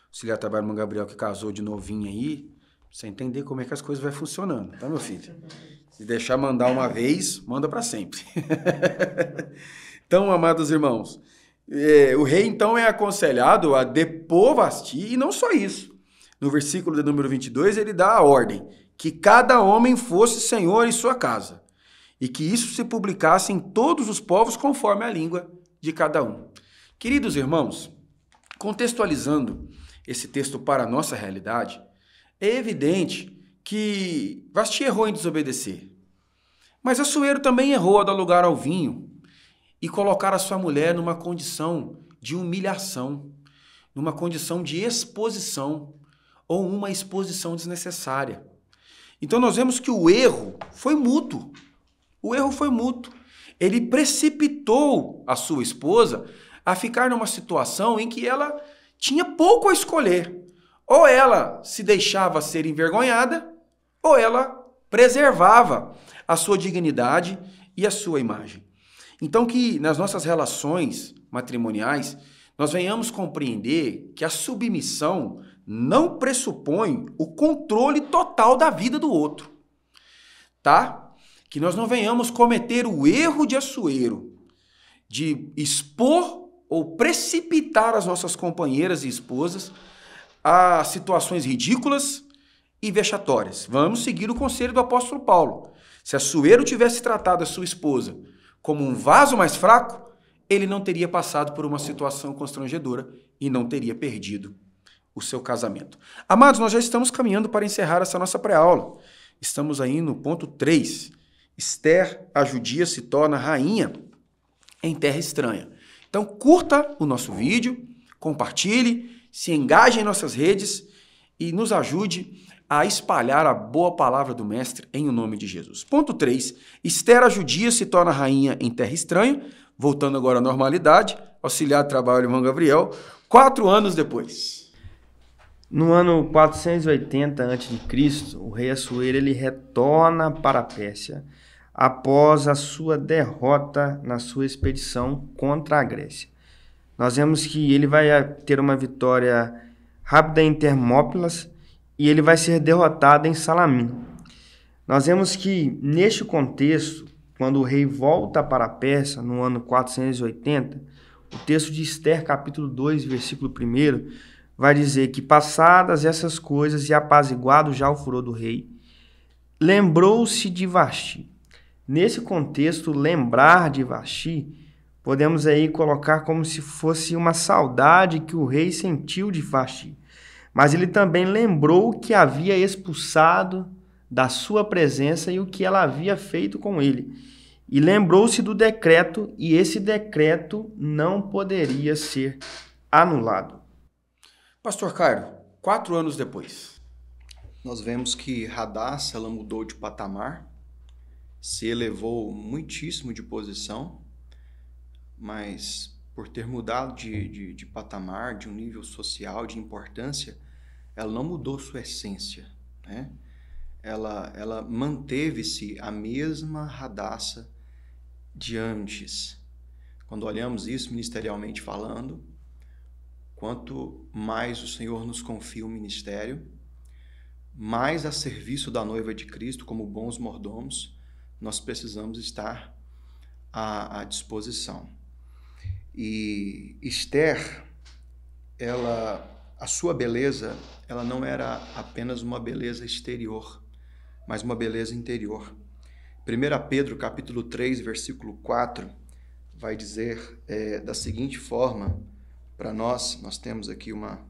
auxiliar trabalho Mano Gabriel que casou de novinho aí, pra você entender como é que as coisas vai funcionando, tá, meu filho? Se deixar mandar uma vez, manda para sempre. então, amados irmãos, é, o rei então é aconselhado a depor Vasti, e não só isso. No versículo de número 22, ele dá a ordem que cada homem fosse senhor em sua casa e que isso se publicasse em todos os povos conforme a língua de cada um. Queridos irmãos, contextualizando esse texto para a nossa realidade, é evidente que Vasti errou em desobedecer. Mas Assuero também errou ao dar lugar ao vinho e colocar a sua mulher numa condição de humilhação, numa condição de exposição ou uma exposição desnecessária. Então nós vemos que o erro foi mútuo. O erro foi mútuo. Ele precipitou a sua esposa a ficar numa situação em que ela tinha pouco a escolher. Ou ela se deixava ser envergonhada, ou ela preservava a sua dignidade e a sua imagem. Então, que nas nossas relações matrimoniais, nós venhamos compreender que a submissão não pressupõe o controle total da vida do outro, tá? que nós não venhamos cometer o erro de Assuero de expor ou precipitar as nossas companheiras e esposas a situações ridículas e vexatórias. Vamos seguir o conselho do apóstolo Paulo. Se Assuero tivesse tratado a sua esposa como um vaso mais fraco, ele não teria passado por uma situação constrangedora e não teria perdido o seu casamento. Amados, nós já estamos caminhando para encerrar essa nossa pré-aula. Estamos aí no ponto 3. Esther, a judia, se torna rainha em terra estranha. Então, curta o nosso vídeo, compartilhe, se engaje em nossas redes e nos ajude a espalhar a boa palavra do Mestre em o nome de Jesus. Ponto 3. Esther, a judia, se torna rainha em terra estranha, voltando agora à normalidade, auxiliar de trabalho irmão Gabriel, quatro anos depois. No ano 480 a.C., o rei Assuero ele retorna para a Pérsia após a sua derrota na sua expedição contra a Grécia. Nós vemos que ele vai eh, ter uma vitória rápida em Termópilas e ele vai ser derrotado em Salamina. Nós vemos que, neste contexto, quando o rei volta para a Pérsia no ano 480, o texto de Esther, capítulo 2, versículo 1, vai dizer que, passadas essas coisas e apaziguado já o furor do rei, lembrou-se de Vasti Nesse contexto, lembrar de Vaxi podemos aí colocar como se fosse uma saudade que o rei sentiu de Vaxi. Mas ele também lembrou que havia expulsado da sua presença e o que ela havia feito com ele. E lembrou-se do decreto, e esse decreto não poderia ser anulado. Pastor Cairo, quatro anos depois. Nós vemos que Radassa ela mudou de patamar, se elevou muitíssimo de posição, mas por ter mudado de, de, de, patamar, de um nível social, de importância, ela não mudou sua essência. Né? Ela, ela manteve-se a mesma radaça de antes. Quando olhamos isso ministerialmente falando, quanto mais o Senhor nos confia o ministério, mais a serviço da noiva de Cristo como bons mordomos, nós precisamos estar à, à disposição. E Esther, ela, a sua beleza, ela não era apenas uma beleza exterior, mas uma beleza interior. 1 Pedro capítulo 3, versículo 4, vai dizer é, da seguinte forma, para nós, nós temos aqui uma,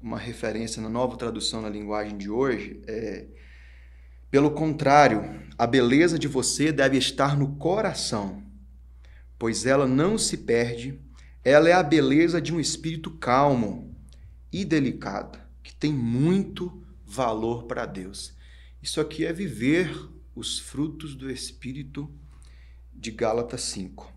uma referência na nova tradução na linguagem de hoje, é, pelo contrário, a beleza de você deve estar no coração, pois ela não se perde, ela é a beleza de um espírito calmo e delicado, que tem muito valor para Deus. Isso aqui é viver os frutos do espírito de Gálatas 5.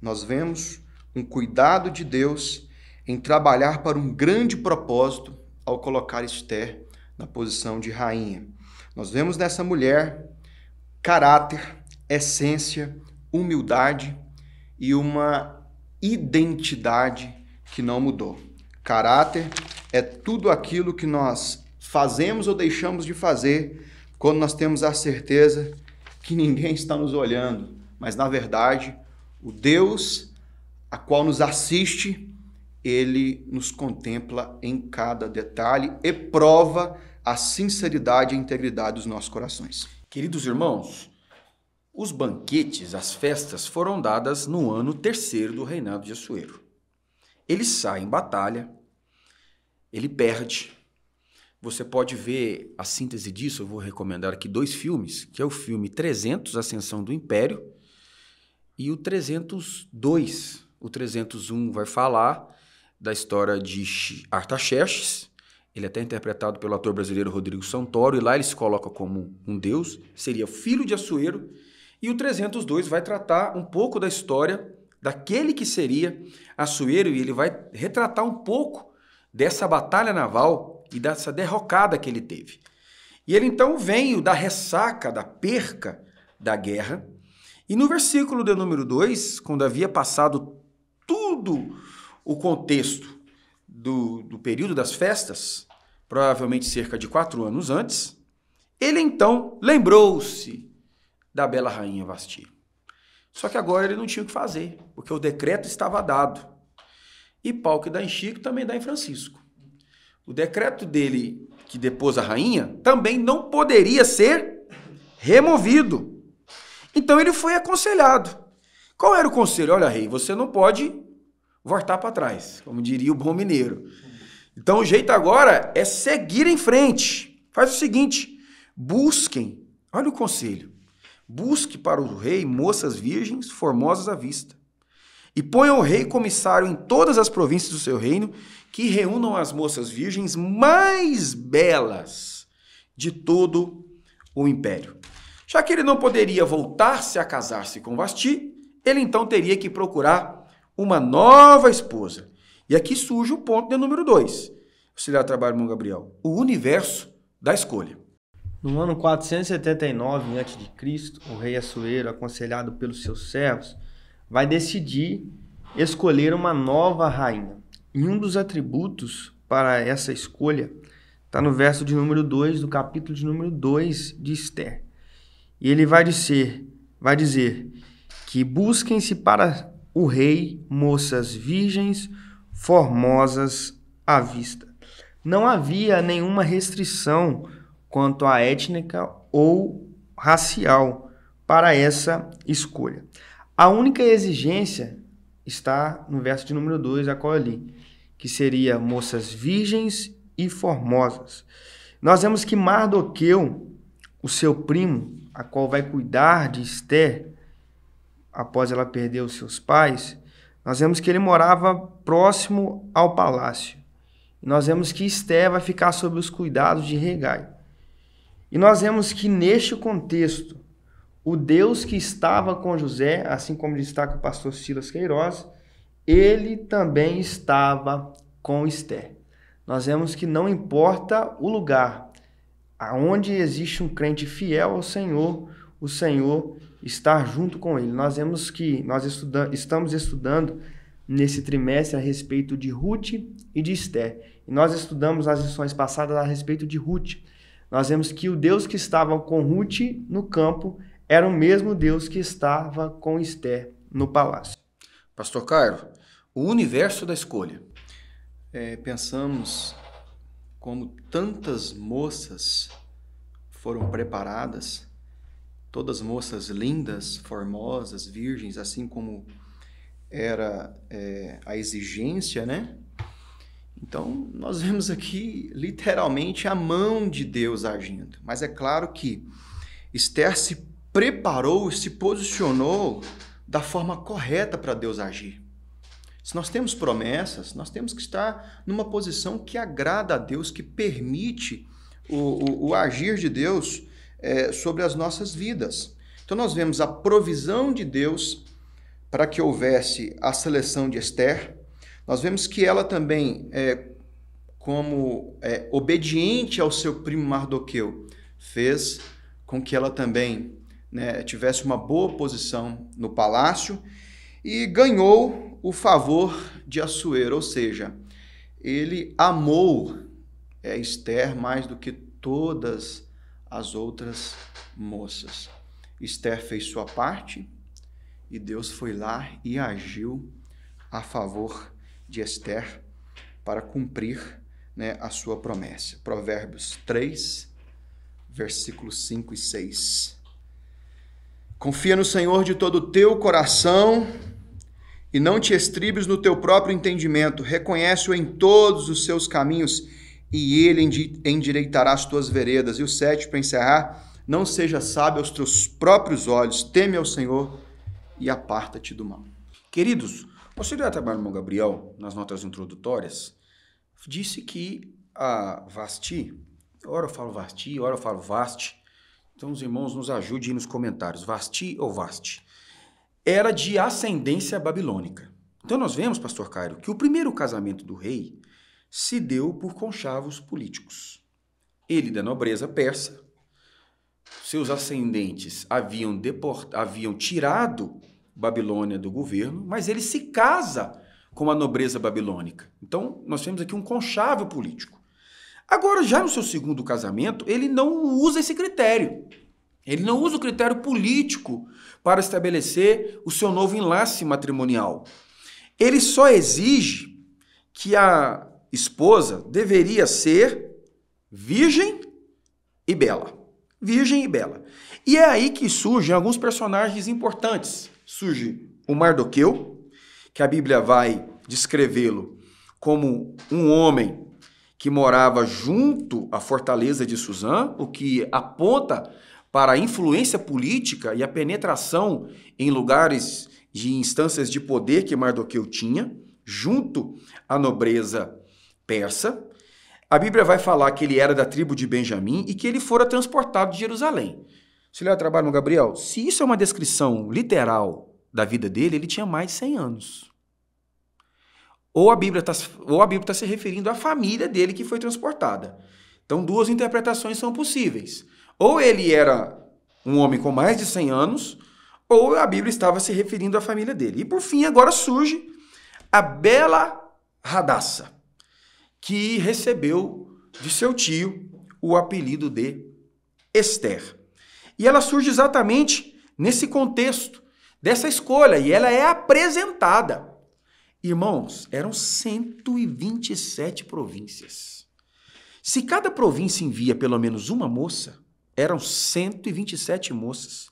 Nós vemos um cuidado de Deus em trabalhar para um grande propósito ao colocar Esther na posição de rainha. Nós vemos nessa mulher caráter, essência, humildade e uma identidade que não mudou. Caráter é tudo aquilo que nós fazemos ou deixamos de fazer quando nós temos a certeza que ninguém está nos olhando, mas na verdade, o Deus a qual nos assiste, ele nos contempla em cada detalhe e prova a sinceridade e a integridade dos nossos corações. Queridos irmãos, os banquetes, as festas foram dadas no ano terceiro do reinado de Assuero. Ele sai em batalha, ele perde. Você pode ver a síntese disso, eu vou recomendar aqui dois filmes, que é o filme 300, Ascensão do Império, e o 302. O 301 vai falar da história de Artaxerxes, ele é até interpretado pelo ator brasileiro Rodrigo Santoro, e lá ele se coloca como um deus, seria filho de Assuero. E o 302 vai tratar um pouco da história daquele que seria Assuero, e ele vai retratar um pouco dessa batalha naval e dessa derrocada que ele teve. E ele então veio da ressaca, da perca da guerra. E no versículo de número 2, quando havia passado tudo o contexto do, do período das festas, provavelmente cerca de quatro anos antes, ele então lembrou-se da bela rainha Vasti. Só que agora ele não tinha o que fazer, porque o decreto estava dado. E pau que dá em Chico também dá em Francisco. O decreto dele, que depôs a rainha, também não poderia ser removido. Então ele foi aconselhado. Qual era o conselho? Olha, rei, você não pode voltar para trás, como diria o bom mineiro. Então o jeito agora é seguir em frente. Faz o seguinte: busquem, olha o conselho. Busque para o rei moças virgens, formosas à vista. E ponha o rei comissário em todas as províncias do seu reino, que reúnam as moças virgens mais belas de todo o império. Já que ele não poderia voltar-se a casar-se com Vasti, ele então teria que procurar uma nova esposa. E aqui surge o ponto de número 2, auxiliar de trabalho irmão Gabriel, o universo da escolha. No ano 479 a.C., o rei Assuero, aconselhado pelos seus servos, vai decidir escolher uma nova rainha. E um dos atributos para essa escolha está no verso de número 2 do capítulo de número 2 de Esther. E ele vai dizer, vai dizer que busquem-se para o rei, moças virgens, formosas à vista. Não havia nenhuma restrição quanto à étnica ou racial para essa escolha. A única exigência está no verso de número 2, a qual eu li, que seria moças virgens e formosas. Nós vemos que Mardoqueu, o seu primo, a qual vai cuidar de Esther, após ela perder os seus pais, nós vemos que ele morava próximo ao palácio. Nós vemos que Esté vai ficar sob os cuidados de Regai. E nós vemos que neste contexto, o Deus que estava com José, assim como destaca o pastor Silas Queiroz, ele também estava com Esté. Nós vemos que não importa o lugar, aonde existe um crente fiel ao Senhor, o Senhor estar junto com ele. Nós vemos que nós estuda estamos estudando nesse trimestre a respeito de Ruth e de Esther. E nós estudamos as lições passadas a respeito de Ruth. Nós vemos que o Deus que estava com Ruth no campo era o mesmo Deus que estava com Esther no palácio. Pastor Cairo, o universo da escolha. É, pensamos como tantas moças foram preparadas todas moças lindas, formosas, virgens, assim como era é, a exigência, né? Então, nós vemos aqui literalmente a mão de Deus agindo. Mas é claro que Esther se preparou, se posicionou da forma correta para Deus agir. Se nós temos promessas, nós temos que estar numa posição que agrada a Deus, que permite o, o, o agir de Deus é, sobre as nossas vidas. Então, nós vemos a provisão de Deus para que houvesse a seleção de Esther, nós vemos que ela também, é, como é, obediente ao seu primo Mardoqueu, fez com que ela também né, tivesse uma boa posição no palácio e ganhou o favor de Assuero, ou seja, ele amou é, Esther mais do que todas as outras moças. Esther fez sua parte e Deus foi lá e agiu a favor de Esther para cumprir né, a sua promessa. Provérbios 3, versículos 5 e 6. Confia no Senhor de todo o teu coração e não te estribes no teu próprio entendimento. Reconhece-o em todos os seus caminhos e ele endireitará as tuas veredas. E o sete, para encerrar, não seja sábio aos teus próprios olhos, teme ao Senhor e aparta-te do mal. Queridos, o senhor trabalho irmão Gabriel, nas notas introdutórias, disse que a Vasti, ora eu falo Vasti, ora eu falo Vasti, então os irmãos nos ajudem nos comentários, Vasti ou Vasti, era de ascendência babilônica. Então nós vemos, pastor Cairo, que o primeiro casamento do rei se deu por conchavos políticos. Ele, da nobreza persa, seus ascendentes haviam, deport... haviam tirado Babilônia do governo, mas ele se casa com a nobreza babilônica. Então, nós temos aqui um conchavo político. Agora, já no seu segundo casamento, ele não usa esse critério. Ele não usa o critério político para estabelecer o seu novo enlace matrimonial. Ele só exige que a esposa deveria ser virgem e bela. Virgem e bela. E é aí que surgem alguns personagens importantes. Surge o Mardoqueu, que a Bíblia vai descrevê-lo como um homem que morava junto à fortaleza de Suzã, o que aponta para a influência política e a penetração em lugares de instâncias de poder que Mardoqueu tinha, junto à nobreza persa. A Bíblia vai falar que ele era da tribo de Benjamim e que ele fora transportado de Jerusalém. Se ele trabalho no Gabriel, se isso é uma descrição literal da vida dele, ele tinha mais de 100 anos. Ou a Bíblia está tá se referindo à família dele que foi transportada. Então, duas interpretações são possíveis. Ou ele era um homem com mais de 100 anos, ou a Bíblia estava se referindo à família dele. E por fim, agora surge a bela Radassa que recebeu de seu tio o apelido de Esther. E ela surge exatamente nesse contexto dessa escolha e ela é apresentada. Irmãos, eram 127 províncias. Se cada província envia pelo menos uma moça, eram 127 moças.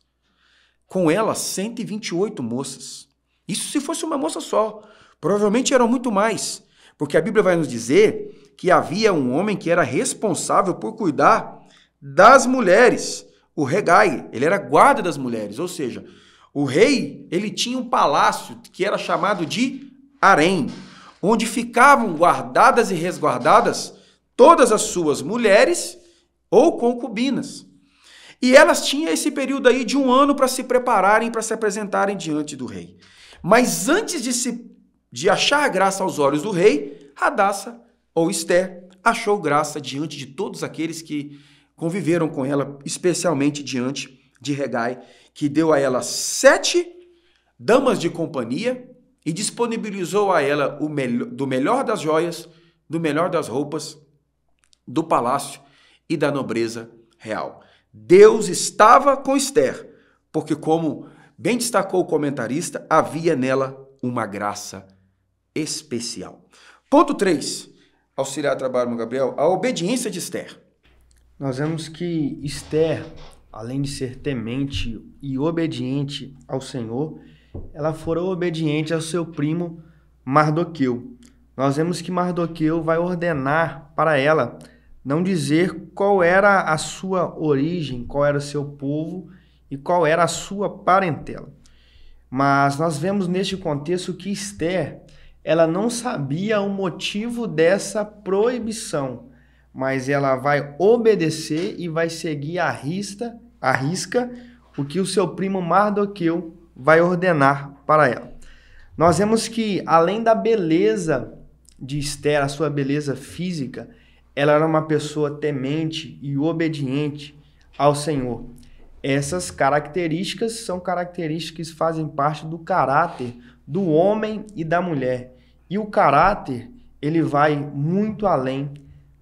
Com ela, 128 moças. Isso se fosse uma moça só. Provavelmente eram muito mais. Porque a Bíblia vai nos dizer que havia um homem que era responsável por cuidar das mulheres, o regai, ele era guarda das mulheres, ou seja, o rei, ele tinha um palácio que era chamado de harém, onde ficavam guardadas e resguardadas todas as suas mulheres ou concubinas. E elas tinham esse período aí de um ano para se prepararem, para se apresentarem diante do rei. Mas antes de se de achar graça aos olhos do rei, Radassa ou Esther achou graça diante de todos aqueles que conviveram com ela, especialmente diante de Regai, que deu a ela sete damas de companhia e disponibilizou a ela o do melhor das joias, do melhor das roupas, do palácio e da nobreza real. Deus estava com Esther, porque, como bem destacou o comentarista, havia nela uma graça especial. Ponto 3. Auxiliar trabalho, Gabriel, a obediência de Esther. Nós vemos que Esther, além de ser temente e obediente ao Senhor, ela fora obediente ao seu primo Mardoqueu. Nós vemos que Mardoqueu vai ordenar para ela não dizer qual era a sua origem, qual era o seu povo e qual era a sua parentela. Mas nós vemos neste contexto que Esther ela não sabia o motivo dessa proibição, mas ela vai obedecer e vai seguir à risca, a risca o que o seu primo Mardoqueu vai ordenar para ela. Nós vemos que, além da beleza de Esther, a sua beleza física, ela era uma pessoa temente e obediente ao Senhor. Essas características são características que fazem parte do caráter do homem e da mulher. E o caráter, ele vai muito além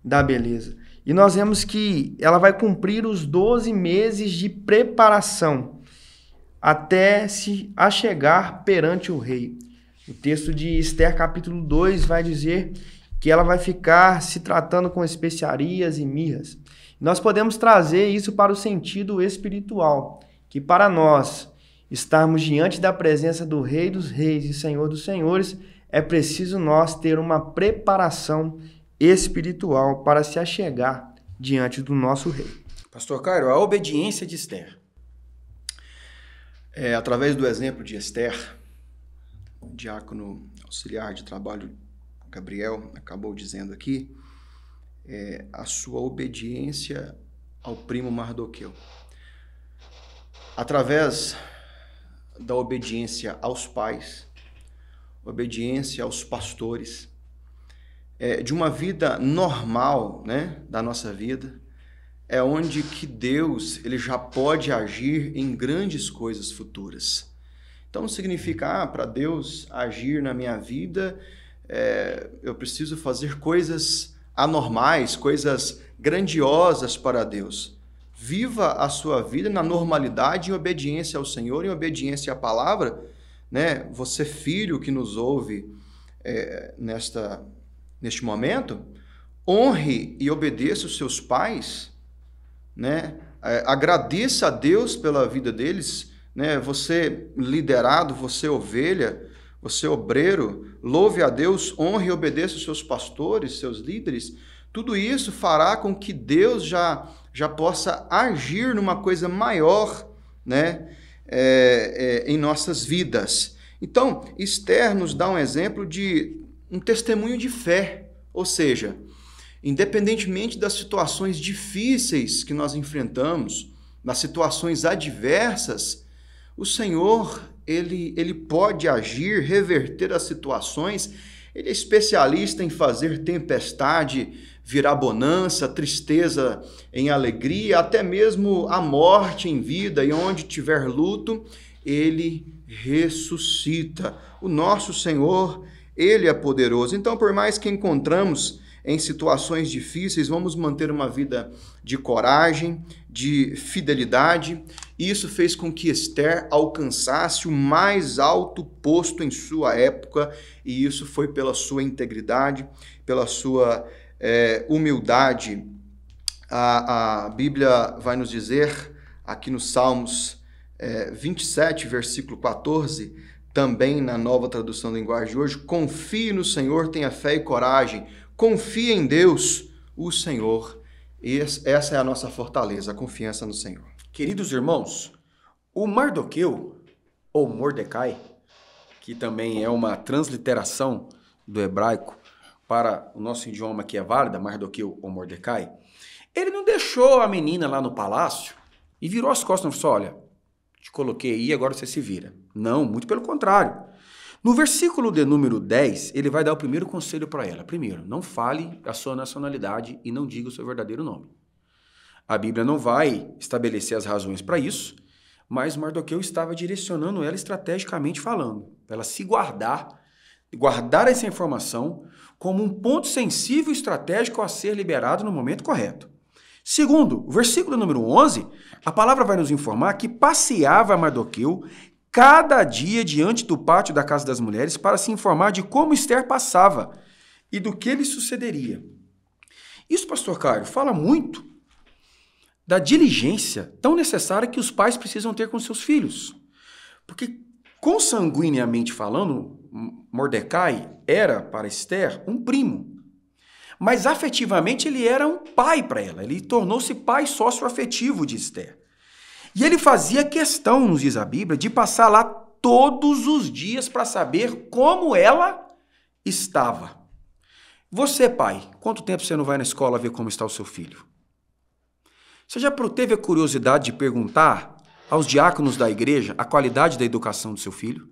da beleza. E nós vemos que ela vai cumprir os 12 meses de preparação até se achegar perante o rei. O texto de Esther, capítulo 2, vai dizer que ela vai ficar se tratando com especiarias e mirras. Nós podemos trazer isso para o sentido espiritual, que para nós estarmos diante da presença do Rei dos Reis e Senhor dos Senhores é preciso nós ter uma preparação espiritual para se achegar diante do nosso rei. Pastor Cairo, a obediência de Esther. É, através do exemplo de Esther, o diácono auxiliar de trabalho Gabriel acabou dizendo aqui, é, a sua obediência ao primo Mardoqueu. Através da obediência aos pais, obediência aos pastores, é, de uma vida normal, né, da nossa vida, é onde que Deus ele já pode agir em grandes coisas futuras. Então significa ah, para Deus agir na minha vida, é, eu preciso fazer coisas anormais, coisas grandiosas para Deus. Viva a sua vida na normalidade, em obediência ao Senhor, em obediência à palavra, né? Você filho que nos ouve é, nesta neste momento, honre e obedeça os seus pais, né? É, agradeça a Deus pela vida deles, né? Você liderado, você ovelha, você obreiro, louve a Deus, honre e obedeça os seus pastores, seus líderes. Tudo isso fará com que Deus já já possa agir numa coisa maior, né? é, é, em nossas vidas. Então, Esther nos dá um exemplo de um testemunho de fé, ou seja, independentemente das situações difíceis que nós enfrentamos, nas situações adversas, o Senhor ele, ele pode agir, reverter as situações ele é especialista em fazer tempestade virar bonança, tristeza em alegria, até mesmo a morte em vida, e onde tiver luto, ele ressuscita. O nosso Senhor, ele é poderoso. Então, por mais que encontramos em situações difíceis, vamos manter uma vida de coragem, de fidelidade isso fez com que Esther alcançasse o mais alto posto em sua época, e isso foi pela sua integridade, pela sua é, humildade. A, a, Bíblia vai nos dizer, aqui nos Salmos é, 27, versículo 14, também na nova tradução da linguagem de hoje: confie no Senhor, tenha fé e coragem, confie em Deus, o Senhor. E essa é a nossa fortaleza, a confiança no Senhor. Queridos irmãos, o Mardoqueu, ou Mordecai, que também é uma transliteração do hebraico para o nosso idioma que é válida, Mardoqueu ou Mordecai, ele não deixou a menina lá no palácio e virou as costas e falou: assim, olha, te coloquei aí, agora você se vira. Não, muito pelo contrário. No versículo de número 10, ele vai dar o primeiro conselho para ela. Primeiro, não fale a sua nacionalidade e não diga o seu verdadeiro nome. A Bíblia não vai estabelecer as razões para isso, mas Mardoqueu estava direcionando ela estrategicamente falando, para ela se guardar, guardar essa informação como um ponto sensível estratégico a ser liberado no momento correto. Segundo, o versículo número 11, a palavra vai nos informar que passeava Mardoqueu cada dia diante do pátio da casa das mulheres para se informar de como Esther passava e do que lhe sucederia. Isso, pastor Caio, fala muito da diligência tão necessária que os pais precisam ter com seus filhos. Porque, consanguineamente falando, Mordecai era para Esther um primo. Mas afetivamente ele era um pai para ela, ele tornou-se pai sócio afetivo de Esther. E ele fazia questão, nos diz a Bíblia, de passar lá todos os dias para saber como ela estava. Você, pai, quanto tempo você não vai na escola ver como está o seu filho? Você já teve a curiosidade de perguntar aos diáconos da igreja a qualidade da educação do seu filho?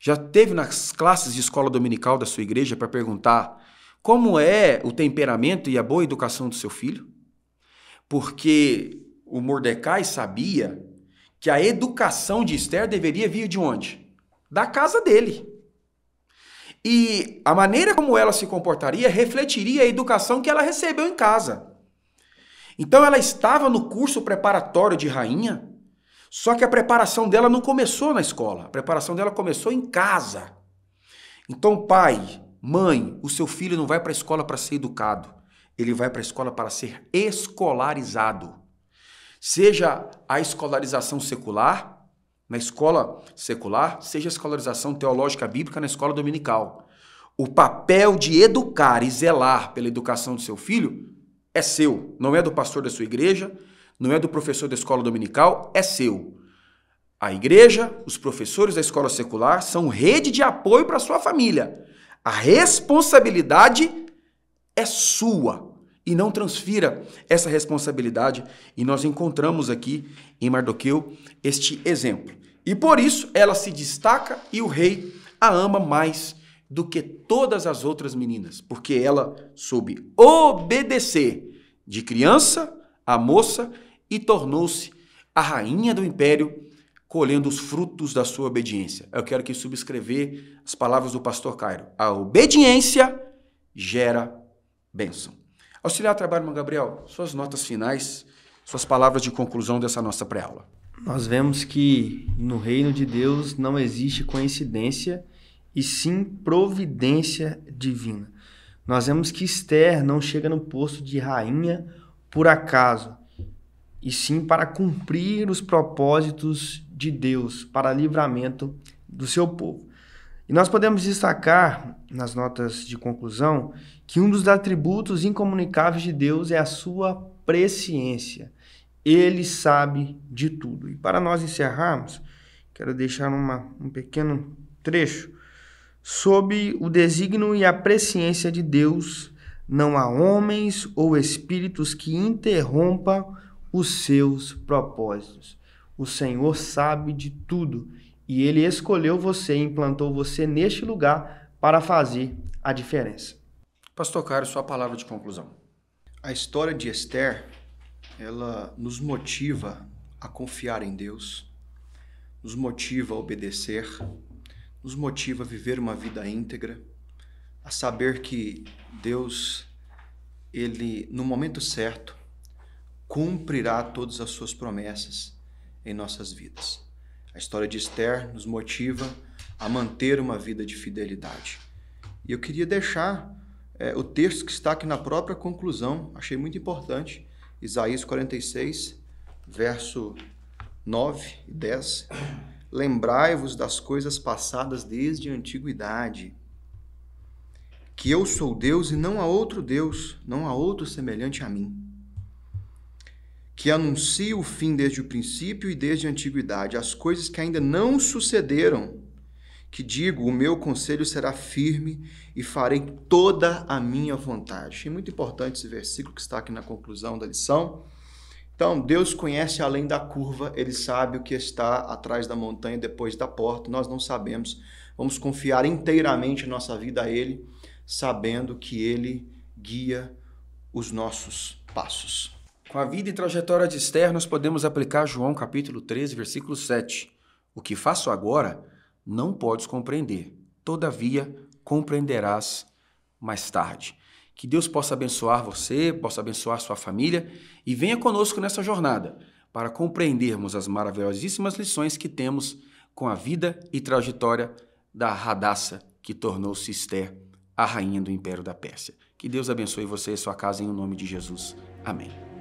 Já teve nas classes de escola dominical da sua igreja para perguntar como é o temperamento e a boa educação do seu filho? Porque o Mordecai sabia que a educação de Esther deveria vir de onde? Da casa dele. E a maneira como ela se comportaria refletiria a educação que ela recebeu em casa. Então ela estava no curso preparatório de rainha, só que a preparação dela não começou na escola, a preparação dela começou em casa. Então, pai, mãe, o seu filho não vai para a escola para ser educado, ele vai para a escola para ser escolarizado. Seja a escolarização secular, na escola secular, seja a escolarização teológica bíblica na escola dominical. O papel de educar e zelar pela educação do seu filho é seu, não é do pastor da sua igreja, não é do professor da escola dominical, é seu. A igreja, os professores da escola secular são rede de apoio para sua família. A responsabilidade é sua e não transfira essa responsabilidade. E nós encontramos aqui em Mardoqueu este exemplo. E por isso ela se destaca e o rei a ama mais do que todas as outras meninas, porque ela soube obedecer de criança a moça e tornou-se a rainha do império, colhendo os frutos da sua obediência. Eu quero que subscrever as palavras do pastor Cairo. A obediência gera bênção. Auxiliar trabalho, irmão Gabriel, suas notas finais, suas palavras de conclusão dessa nossa pré-aula. Nós vemos que no reino de Deus não existe coincidência e sim providência divina. Nós vemos que Esther não chega no posto de rainha por acaso, e sim para cumprir os propósitos de Deus para livramento do seu povo. E nós podemos destacar nas notas de conclusão que um dos atributos incomunicáveis de Deus é a sua presciência. Ele sabe de tudo. E para nós encerrarmos, quero deixar uma, um pequeno trecho sob o desígnio e a presciência de Deus, não há homens ou espíritos que interrompam os seus propósitos. O Senhor sabe de tudo e ele escolheu você e implantou você neste lugar para fazer a diferença. Pastor Caro, sua palavra de conclusão. A história de Esther, ela nos motiva a confiar em Deus, nos motiva a obedecer, nos motiva a viver uma vida íntegra, a saber que Deus, Ele, no momento certo, cumprirá todas as suas promessas em nossas vidas. A história de Esther nos motiva a manter uma vida de fidelidade. E eu queria deixar é, o texto que está aqui na própria conclusão, achei muito importante, Isaías 46, verso 9 e 10 lembrai-vos das coisas passadas desde a antiguidade. Que eu sou Deus e não há outro Deus, não há outro semelhante a mim. Que anuncio o fim desde o princípio e desde a antiguidade, as coisas que ainda não sucederam. Que digo, o meu conselho será firme e farei toda a minha vontade. É muito importante esse versículo que está aqui na conclusão da lição então, Deus conhece além da curva, ele sabe o que está atrás da montanha depois da porta. Nós não sabemos. Vamos confiar inteiramente nossa vida a ele, sabendo que ele guia os nossos passos. Com a vida e trajetória de Esther, nós podemos aplicar João capítulo 13, versículo 7. O que faço agora não podes compreender, todavia compreenderás mais tarde. Que Deus possa abençoar você, possa abençoar sua família e venha conosco nessa jornada para compreendermos as maravilhosíssimas lições que temos com a vida e trajetória da radaça que tornou-se Esther, a rainha do Império da Pérsia. Que Deus abençoe você e sua casa em nome de Jesus. Amém.